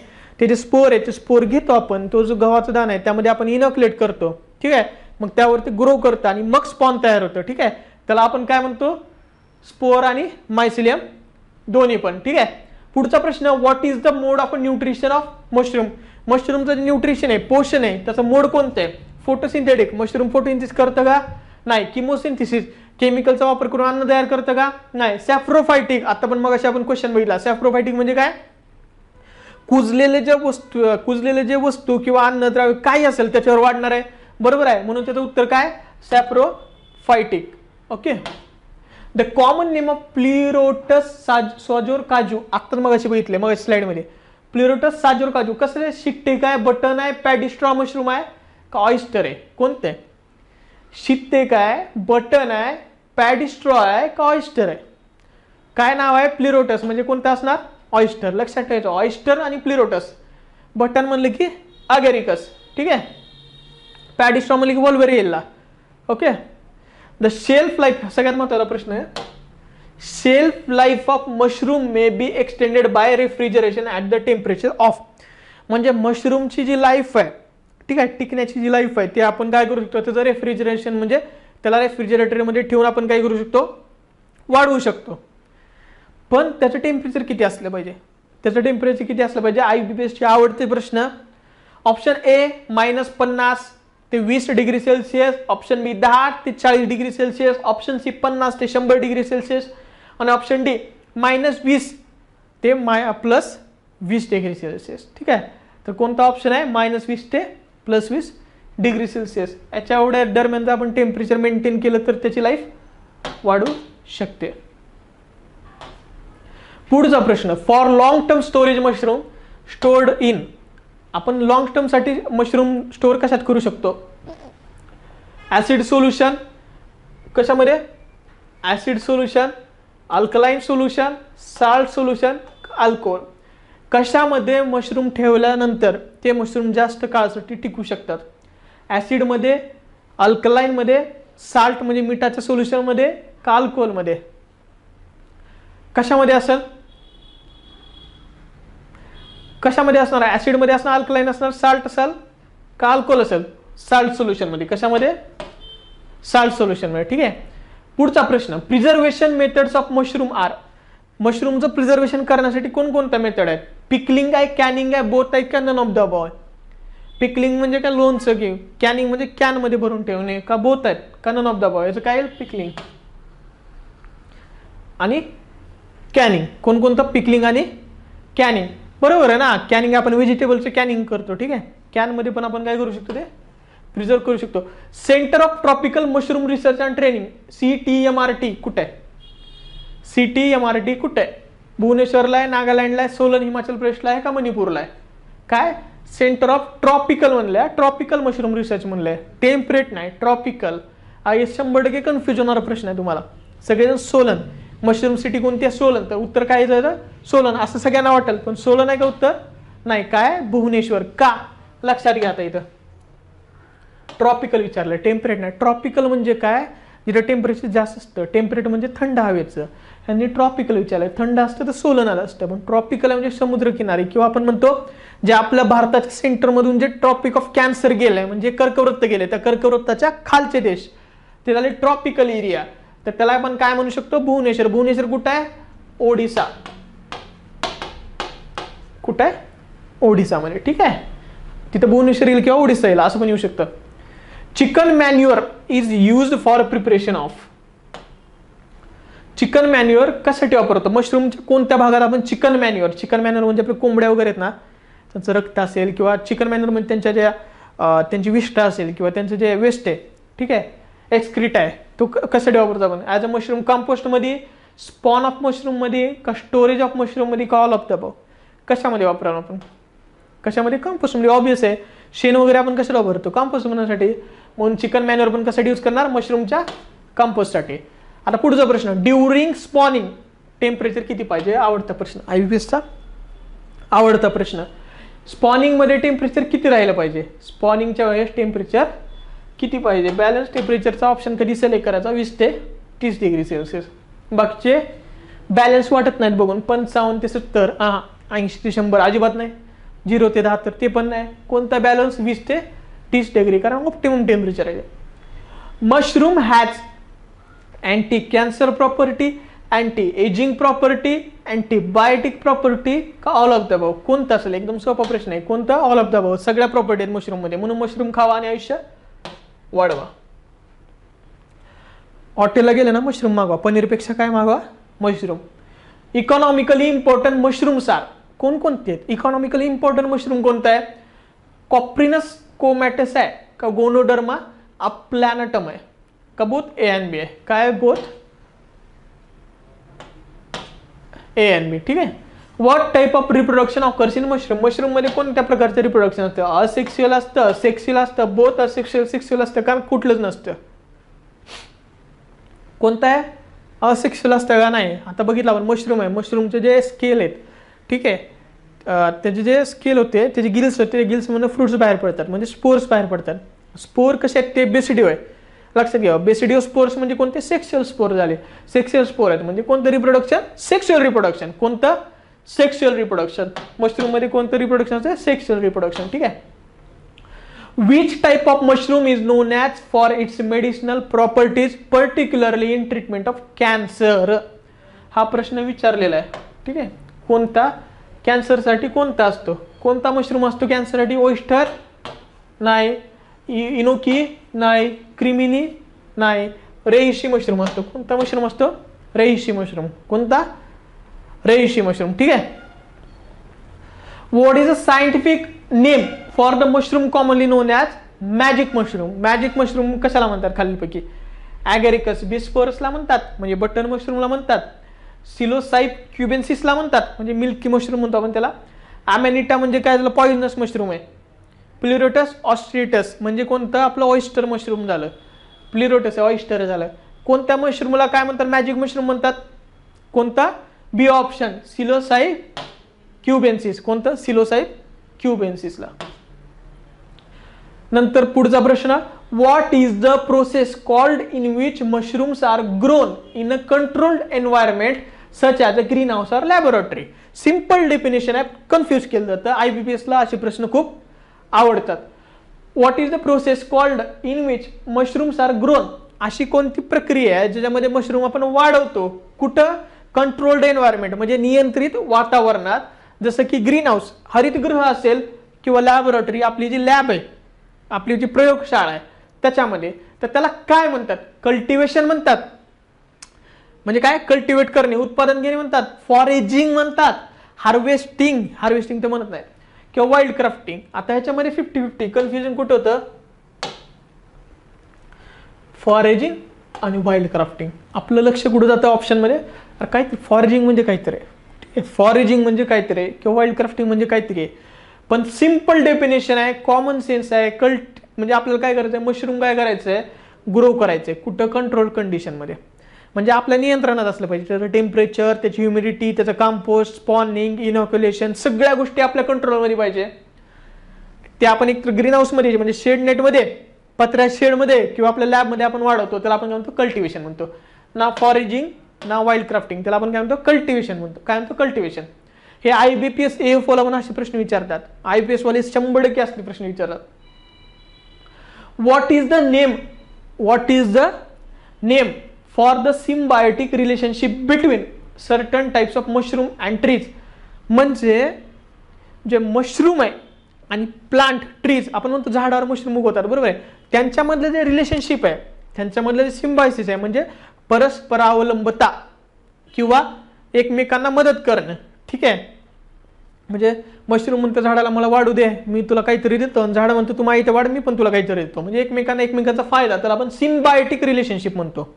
जे स्पोर आहे ते स्पोर घेतो आपण तो जो गव्हाचा दाना आहे त्यामध्ये आपण इनोक्लेट करतो ठीक आहे मग त्यावरती ग्रो करतो आणि मग स्पॉन तयार होतं ठीक आहे त्याला आपण काय म्हणतो स्पोअर आणि मायसिलियम दोन्ही पण ठीक आहे पुढचा प्रश्न what is the mode of nutrition of mushroom मशरूमचं जे न्यूट्रिशन आहे पोषण आहे त्याचा मोड कोणतं आहे फोटोसिंथेटिक मशरूम फोटोसिंथिस करतं का नाही किमोसिंथिसिस केमिकलचा वापर करून अन्न तयार करतं का नाही सॅफ्रोफायटिक आता पण मग असे आपण क्वेश्चन बघितला सॅफ्रोफायटिक म्हणजे काय कुजलेले ज्या वस्तू कुजलेले जे वस्तू किंवा अन्नद्रव्य काही असेल त्याच्यावर वाढणार आहे बरोबर आहे म्हणून त्याचं उत्तर काय saprophytic okay the common name of Pleurotus साज सॉजोर काजू आत्ता मग अशी बघितले मग स्लाइडमध्ये प्लिरोटस साजोर काजू कसं शिट्टेक आहे बटन आहे पॅडिस्ट्रॉ मशरूम आहे का ऑइस्टर आहे कोणते शिट्टेक आहे बटन आहे पॅडिस्ट्रॉ आहे का ऑइस्टर आहे काय नाव आहे प्लिरोटस म्हणजे कोणतं असणार ऑइस्टर लक्षात ठेवायचं ऑइस्टर आणि प्लिरोटस बटन म्हणले की आगेरिकस ठीक आहे पॅडिस्ट्रॉ म्हणले की Volvariella okay the shelf life सगळ्यात महत्वाचा प्रश्न आहे shelf life of mushroom may be extended by refrigeration at the temperature of म्हणजे मशरूमची जी लाईफ आहे ठीक आहे टिकण्याची जी लाईफ आहे ती आपण काय करू शकतो त्याचं रेफ्रिजरेशन म्हणजे त्याला रेफ्रिजरेटरमध्ये ठेवून आपण काय करू शकतो वाढवू शकतो पण त्याचं टेम्परेचर किती असलं पाहिजे त्याचं टेम्परेचर किती असलं पाहिजे आय बी पी आवडते प्रश्न ऑप्शन ए मायनस पन्नास ते वीस डिग्री सेल्सिअस ऑप्शन बी दहा ते चाळीस डिग्री सेल्सिअस ऑप्शन सी पन्नास ते शंभर डिग्री सेल्सिअस आणि ऑप्शन डी मायनस वीस ते माय प्लस वीस डिग्री सेल्सिअस ठीक आहे तर कोणता ऑप्शन आहे मायनस वीस ते प्लस वीस डिग्री सेल्सिअस याच्या एवढ्या दरम्यान जर आपण टेम्परेचर मेंटेन केलं तर त्याची लाईफ वाढू शकते पुढचा प्रश्न for long term storage mushroom stored in आपण लॉंग टर्मसाठी मशरूम स्टोअर कशात करू शकतो ॲसिड सोल्युशन कशामध्ये acid solution alkaline solution salt solution alcohol कशामध्ये मशरूम ठेवल्यानंतर ते मशरूम जास्त काळासाठी टिकू शकतात ॲसिडमध्ये अल्कलाईनमध्ये साल्ट म्हणजे मिठाच्या सोल्युशनमध्ये का अल्कोहोलमध्ये कशामध्ये असेल कशामध्ये असणार आहे ॲसिडमध्ये असणार अल्कलाईन असणार साल्ट असेल का अल्कोल असेल साल्ट सोल्युशनमध्ये कशामध्ये साल्ट सोल्युशनमध्ये ठीक आहे पुढचा प्रश्न preservation methods of mushroom are मशरूमचं प्रिझर्वेशन करण्यासाठी कोणकोणत्या मेथड आहेत पिकलिंग आहे कॅनिंग आहे बोथ आहे का none of the boy pickling म्हणजे काय लोनचं घेऊ कॅनिंग म्हणजे कॅनमध्ये भरून ठेवणे का बोत आहेत का नन ऑफ द बॉय याचं काय पिकलिंग आणि कॅनिंग कोणकोणतं पिकलिंग आणि कॅनिंग बरोबर आहे ना कॅनिंग आपण व्हेजिटेबलचं कॅनिंग करतो ठीक आहे कॅनमध्ये पण आपण काय करू शकतो ते प्रिझर्व्ह करू शकतो centre of tropical mushroom research and training C T M R T कुठे C T M R T कुठे भुवनेश्वरला आहे नागालँडला आहे सोलन हिमाचल प्रदेशला आहे का मणिपूरला आहे काय सेंटर ऑफ ट्रॉपिकल म्हणलं ट्रॉपिकल मशरूम रिसर्च म्हणलंय टेम्परेट नाही ट्रॉपिकल आय एस शंभर टक्के कन्फ्युज होणारा प्रश्न आहे तुम्हाला सगळेजण सोलन मशरूम सिटी कोणती आहे सोलन तर उत्तर काय येतं सोलन असं सगळ्यांना वाटेल पण सोलन आहे का उत्तर नाही काय भुवनेश्वर का लक्षात घ्या आता इथं ट्रॉपिकल विचारलं टेम्परेट नाही ट्रॉपिकल म्हणजे काय जिथं टेम्परेचर जास्त असतं टेम्परेट म्हणजे थंड हवेचं यांनी ट्रॉपिकल विचारलं थंड असतं तर सोलन असतं पण ट्रॉपिकल म्हणजे समुद्रकिनारी किंवा आपण म्हणतो जे आपल्या भारताच्या सेंटरमधून जे ट्रॉपिक ऑफ कॅन्सर गेलं म्हणजे कर्कवृत्त गेले त्या कर्कवृत्ताच्या खालचे देश ते झाले ट्रॉपिकल एरिया तर त्याला आपण काय म्हणू शकतो भुवनेश्वर भुवनेश्वर कुठं आहे ओडिसा कुठं आहे ओडिसामध्ये ठीक आहे तिथं भुवनेश्वर येईल किंवा ओडिसा येईल असं पण येऊ शकतं chicken manure is use for preparation of chicken manure कशासाठी वापरतो मशरूमच्या कोणत्या भागात आपण चिकन मॅन्युअर चिकन मॅन्युअर म्हणजे आपल्या कोंबड्या वगैरे आहेत ना त्यांचं रक्त असेल किंवा चिकन मॅन्युअर म्हणजे त्यांच्या ज्या त्यांची विष्ठा असेल किंवा त्यांचं जे वेस्ट आहे ठीक आहे एक्सक्रीट आहे तो कशासाठी वापरतो आपण ॲज अ मशरूम कंपोस्टमध्ये स्पॉन ऑफ मशरूममध्ये का स्टोरेज ऑफ मशरूममध्ये का ऑल ऑफ कशामध्ये वापराव आपण कशामध्ये कंपोस्टमध्ये ऑबियस आहे शेण वगैरे आपण कशाला वापरतो कंपोस्ट बनवण्यासाठी म्हणून चिकन मॅन्युअर पण कशासाठी यूज करणार मशरूमच्या कंपोस्टसाठी आता पुढचा प्रश्न ड्युरिंग स्पॉनिंग टेम्परेचर किती पाहिजे आवडता प्रश्न आय व्ही एसचा आवडता प्रश्न स्पॉनिंगमध्ये टेम्परेचर किती राहिलं पाहिजे स्पॉनिंगच्या वेळेस टेम्परेचर किती पाहिजे बॅलन्स टेम्परेचरचा ऑप्शन कधी सिलेक्ट करायचा वीस ते तीस डिग्री सेल्सिअस बाकीचे बॅलन्स वाटत नाहीत बघून पंचावन्न ते सत्तर हां ऐंशी ते शंभर अजिबात नाही झिरो ते तर ते पण नाही कोणता बॅलन्स वीस ते तीस डिग्री कारण ऑप्टिमम टेम्परेचर आहे mushroom has anti cancer property anti ageing property antibiotic property का ऑल ऑफ द भाऊ कोणता असेल एकदम सोपा प्रश्न आहे कोणता ऑल ऑफ द भाऊ सगळ्या प्रॉपर्टी आहेत मशरूममध्ये म्हणून मशरूम खावा आणि आयुष्य वाढवा हॉटेलला गेले ना मशरूम मागवा पनीरपेक्षा काय मागवा मशरूम इकॉनॉमिकली इम्पॉर्टंट मशरूम सार कोणकोणते आहेत इकॉनॉमिकली इम्पॉर्टंट मशरूम कोणतं आहे कॉप्रिनस कोमॅटस आहे का गोनोडर्मा अप्लॅनटम आहे का बोथ ए एन बी आहे काय बोथ ए एन बी ठीक आहे what type of reproduction of करशील मशरूम मशरूम मध्ये कोणत्या प्रकारचं रिप्रोडक्शन असतं असेक्सुअल असतं सेक्सुअल असतं बोथ असेक्सुअल सेक्सुअल असतं कारण कुठलंच नसतं कोणतं आहे असेक्सुअल असतं का नाही आता बघितलं आपण मशरूम आहे मशरूमचे जे स्केल आहेत ठीक आहे त्याचे जे स्केल होते त्याचे गिल्स होते गिल्स म्हणजे फ्रुट्स बाहेर पडतात म्हणजे स्पोर्स बाहेर पडतात स्पोर कसे आहेत ते बेसिडिओ आहे लक्षात घ्या बेसिडिओ स्पोर्स म्हणजे कोणते सेक्शुअल स्पोर झाले सेक्स्युअल स्पोर आहेत म्हणजे कोणतं रिप्रोडक्शन सेक्स्युअल रिप्रोडक्शन कोणतं सेक्शुअल रिप्रोडक्शन मशरूम मध्ये कोणतं रिप्रोडक्शन असतं सेक्शुअल रिप्रोडक्शन ठीक आहे which type of mushroom is known as for its medicinal properties particularly in treatment of cancer हा प्रश्न विचारलेला आहे ठीक आहे कोणता कॅन्सरसाठी कोणता असतो कोणता मशरूम असतो कॅन्सरसाठी ओइस्टर नाही इनोकी नाही क्रिमिनी नाही रेहिशी मशरूम असतो कोणता मशरूम असतो रेहिशी मशरूम कोणता रईशी मशरूम ठीक आहे what is a scientific name for the mushroom commonly known as magic mushroom magic mushroom कशाला म्हणतात खालीलपैकी ॲगॅरिकस बिस्पोरसला म्हणतात म्हणजे बटन मशरूमला म्हणतात सिलोसाईप क्युबेन्सिसला म्हणतात म्हणजे मिल्की मशरूम म्हणतो आपण त्याला ॲमॅनिटा म्हणजे काय झालं पॉइनस मशरूम आहे प्लिरोटस ऑस्ट्रिटस म्हणजे कोणतं आपलं ऑइस्टर मशरूम झालं प्लिरोटस ऑइस्टर झालं कोणत्या मशरूमला काय म्हणतात मॅजिक मशरूम म्हणतात कोणता बी ऑप्शन सिलोसाईब क्युबेन्सिस कोणतं सिलोसाईब क्युबेन्सिसला नंतर पुढचा प्रश्न what is the process called in which mushrooms are grown in a controlled environment such as a green house or laboratory simple definition आहे कन्फ्यूज केलं जातं आय बी पी एसला असे प्रश्न खूप आवडतात what is the process called in which mushrooms are grown अशी कोणती प्रक्रिया आहे ज्याच्यामध्ये मशरूम आपण वाढवतो कुठं कंट्रोल्ड एन्व्हायरमेंट म्हणजे नियंत्रित वातावरणात जसं की ग्रीन हाऊस हरितगृह असेल किंवा लॅबोरेटरी आपली जी लॅब आहे आपली जी प्रयोगशाळा आहे त्याच्यामध्ये तर त्याला काय म्हणतात कल्टिवेशन म्हणतात म्हणजे काय कल्टिवेट करणे उत्पादन घेणे म्हणतात फॉरेजिंग म्हणतात हार्वेस्टिंग हार्वेस्टिंग ते म्हणत नाही किंवा वाईल्ड क्राफ्टिंग आता ह्याच्यामध्ये फिफ्टी फिफ्टी कन्फ्युजन कुठं होतं फॉरेजिंग आणि वाईल्ड क्राफ्टिंग आपलं लक्ष कुठं जातं ऑप्शनमध्ये काहीतरी काय फॉरेजिंग म्हणजे काहीतरी ठीक आहे फॉरेजिंग म्हणजे काहीतरी किंवा वाईल्ड क्राफ्टिंग म्हणजे काहीतरी पण सिम्पल डेफिनेशन आहे कॉमन सेन्स आहे कल्ट म्हणजे आपल्याला काय करायचं आहे मशरूम काय करायचं आहे ग्रो करायचं आहे कुठं कंट्रोल कंडिशनमध्ये म्हणजे आपल्या नियंत्रणात असलं पाहिजे त्याचं टेम्परेचर त्याची ह्युमिडिटी त्याचं कंपोस्ट स्पॉनिंग इनॉक्युलेशन सगळ्या गोष्टी आपल्या कंट्रोलमध्ये पाहिजे ते आपण एक ग्रीन हाऊसमध्ये म्हणजे शेड नेटमध्ये पत्र्या शेडमध्ये किंवा आपल्या लॅबमध्ये आपण वाढवतो त्याला आपण म्हणतो कल्टिवेशन म्हणतो ना फॉरेजिंग ना वाईल्ड क्राफ्टिंग त्याला आपण काय म्हणतो कल्टिवेशन म्हणतो काय म्हणतो कल्टिवेशन हे आय बी ए एफ ओला पण असे प्रश्न विचारतात आय पी एस वाले शंभर टक्के असले प्रश्न विचारतात what is the name what is the name for the symbiotic relationship between certain types of mushroom and trees म्हणजे जे मशरूम आहे आणि प्लांट ट्रीज आपण म्हणतो झाडावर मशरूम उगवतात बरोबर आहे त्यांच्यामधलं जे रिलेशनशिप आहे त्यांच्यामधलं जे सिम्बायसिस आहे म्हणजे परस्परावलंबता किंवा एकमेकांना मदत करणं ठीक आहे म्हणजे मशरूम म्हणतं झाडाला मला वाढू दे मी तुला काहीतरी देतो आणि झाड म्हणतो तू माझ्या वाढ मी पण तुला काहीतरी देतो म्हणजे एकमेकांना एकमेकांचा फायदा तर आपण सिम्बायोटिक रिलेशनशिप म्हणतो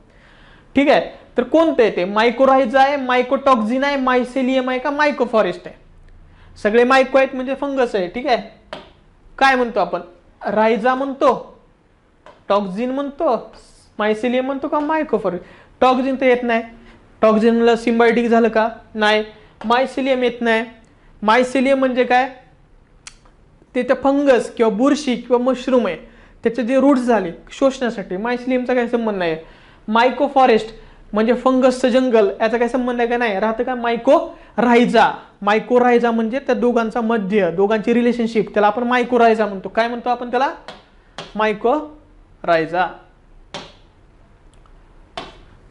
ठीक आहे तर कोणतं आहे ते रायझा आहे मायकोटॉक्झिन आहे मायसेलियम आहे का मायको फॉरेस्ट आहे सगळे मायको आहेत म्हणजे फंगस आहे ठीक आहे काय म्हणतो आपण रायझा म्हणतो टॉक्झिन म्हणतो मायसेलियम म्हणतो का मायको फॉरेस्ट टॉक्झिन तर येत नाही टॉक्झिनला सिम्बायोटिक झालं का नाही मायसिलियम येत नाही मायसिलियम म्हणजे काय ते त्या फंगस किंवा बुरशी किंवा मशरूम आहे त्याचे जे रूट्स झाले शोषण्यासाठी मायसिलियमचा काही संबंध नाही मायको फॉरेस्ट म्हणजे फंगसचं जंगल याचा काही संबंध आहे का नाही राहतं का मायको रायजा मायको रायजा म्हणजे त्या दोघांचा मध्य दोघांची रिलेशनशिप त्याला आपण मायको रायजा म्हणतो काय म्हणतो आपण त्याला मायको रायजा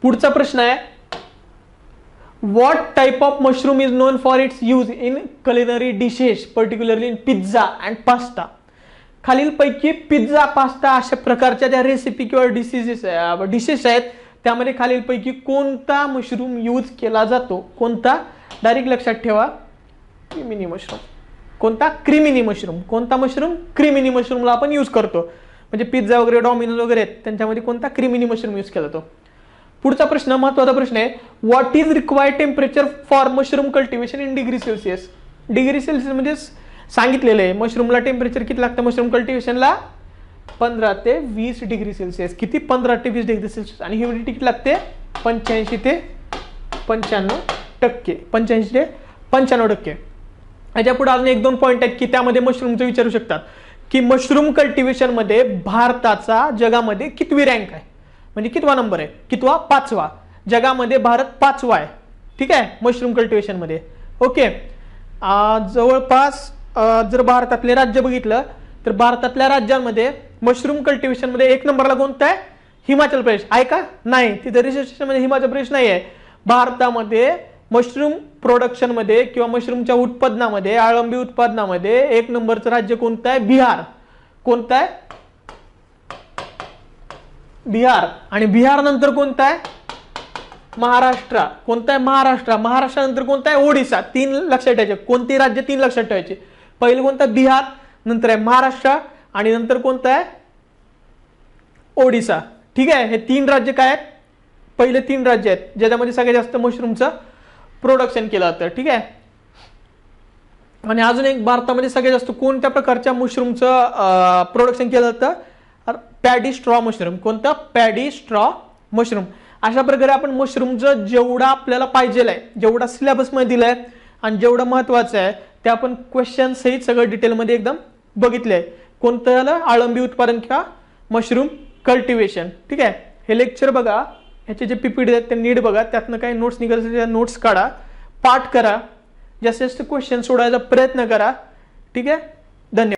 पुढचा प्रश्न आहे what type of mushroom is known for its use in culinary dishes particularly in pizza and pasta खालीलपैकी पिझ्झा पास्ता अशा प्रकारच्या ज्या रेसिपी किंवा डिसिजेस डिशेस आहेत त्यामध्ये खालीलपैकी कोणता मशरूम यूज केला जातो कोणता डायरेक्ट लक्षात ठेवा क्रिमिनी मशरूम कोणता क्रिमिनी मशरूम कोणता मशरूम क्रिमिनी मशरूमला आपण यूज करतो म्हणजे पिझ्झा वगैरे डॉमिनोज वगैरे आहेत त्यांच्यामध्ये कोणता क्रिमिनी मशरूम यूज केला जातो पुढचा प्रश्न महत्वाचा प्रश्न आहे what is required temperature for mushroom cultivation in degree Celsius degree Celsius म्हणजे सांगितलेलं आहे मशरूमला टेम्परेचर किती लागतं मशरूम कल्टिवेशनला पंधरा ते वीस डिग्री सेल्सिअस किती पंधरा ते वीस डिग्री सेल्सिअस आणि ह्युमिडिटी किती लागते पंच्याऐंशी ते पंच्याण्णव टक्के पंच्याऐंशी ते पंच्याण्णव टक्के याच्या पुढे अजून एक दोन पॉईंट आहेत की त्यामध्ये मशरूमचं विचारू शकतात की मशरूम कल्टिवेशनमध्ये भारताचा जगामध्ये कितवी रँक आहे म्हणजे कितवा नंबर आहे कितवा पाचवा जगामध्ये भारत पाचवा आहे ठीक आहे मशरूम कल्टिवेशनमध्ये ओके जवळपास जर भारतातले राज्य बघितलं तर भारतातल्या राज्यांमध्ये मशरूम कल्टिवेशनमध्ये एक नंबरला कोणता आहे हिमाचल प्रदेश आहे का नाही तिथं मध्ये हिमाचल प्रदेश नाही आहे भारतामध्ये मशरूम प्रोडक्शनमध्ये किंवा मशरूमच्या उत्पादनामध्ये आळंबी उत्पादनामध्ये एक नंबरचं राज्य कोणतं आहे बिहार कोणतं आहे बिहार आणि बिहार नंतर कोणता आहे महाराष्ट्र कोणता आहे महाराष्ट्र महाराष्ट्रानंतर कोणता आहे ओडिसा तीन लक्षात ठेवायचे कोणती राज्य तीन लक्षात ठेवायचे पहिले कोणतं बिहार नंतर आहे महाराष्ट्र आणि नंतर कोणतं आहे ओडिसा ठीक आहे हे तीन राज्य काय आहेत पहिले तीन राज्य आहेत ज्याच्यामध्ये सगळ्यात जास्त मशरूमचं प्रोडक्शन केलं जातं ठीक आहे आणि अजून एक भारतामध्ये सगळ्यात जास्त कोणत्या प्रकारच्या मशरूमचं प्रोडक्शन केलं जातं पॅडी स्ट्रॉ मशरूम कोणतं पॅडी स्ट्रॉ मशरूम अशा प्रकारे आपण मशरूमचं जेवढा आपल्याला पाहिजेल आहे जेवढा सिलेबसमध्ये दिलाय आहे आणि जेवढं महत्त्वाचं आहे ते आपण सहित सगळं डिटेलमध्ये एकदम बघितलं कोणतं आळंबी उत्पादन किंवा मशरूम कल्टिवेशन ठीक आहे हे लेक्चर बघा ह्याचे जे पीपीडी आहेत ते नीट बघा त्यातनं काही नोट्स असेल त्या नोट्स काढा पाठ करा जास्तीत जास्त क्वेश्चन सोडायचा प्रयत्न करा ठीक आहे धन्यवाद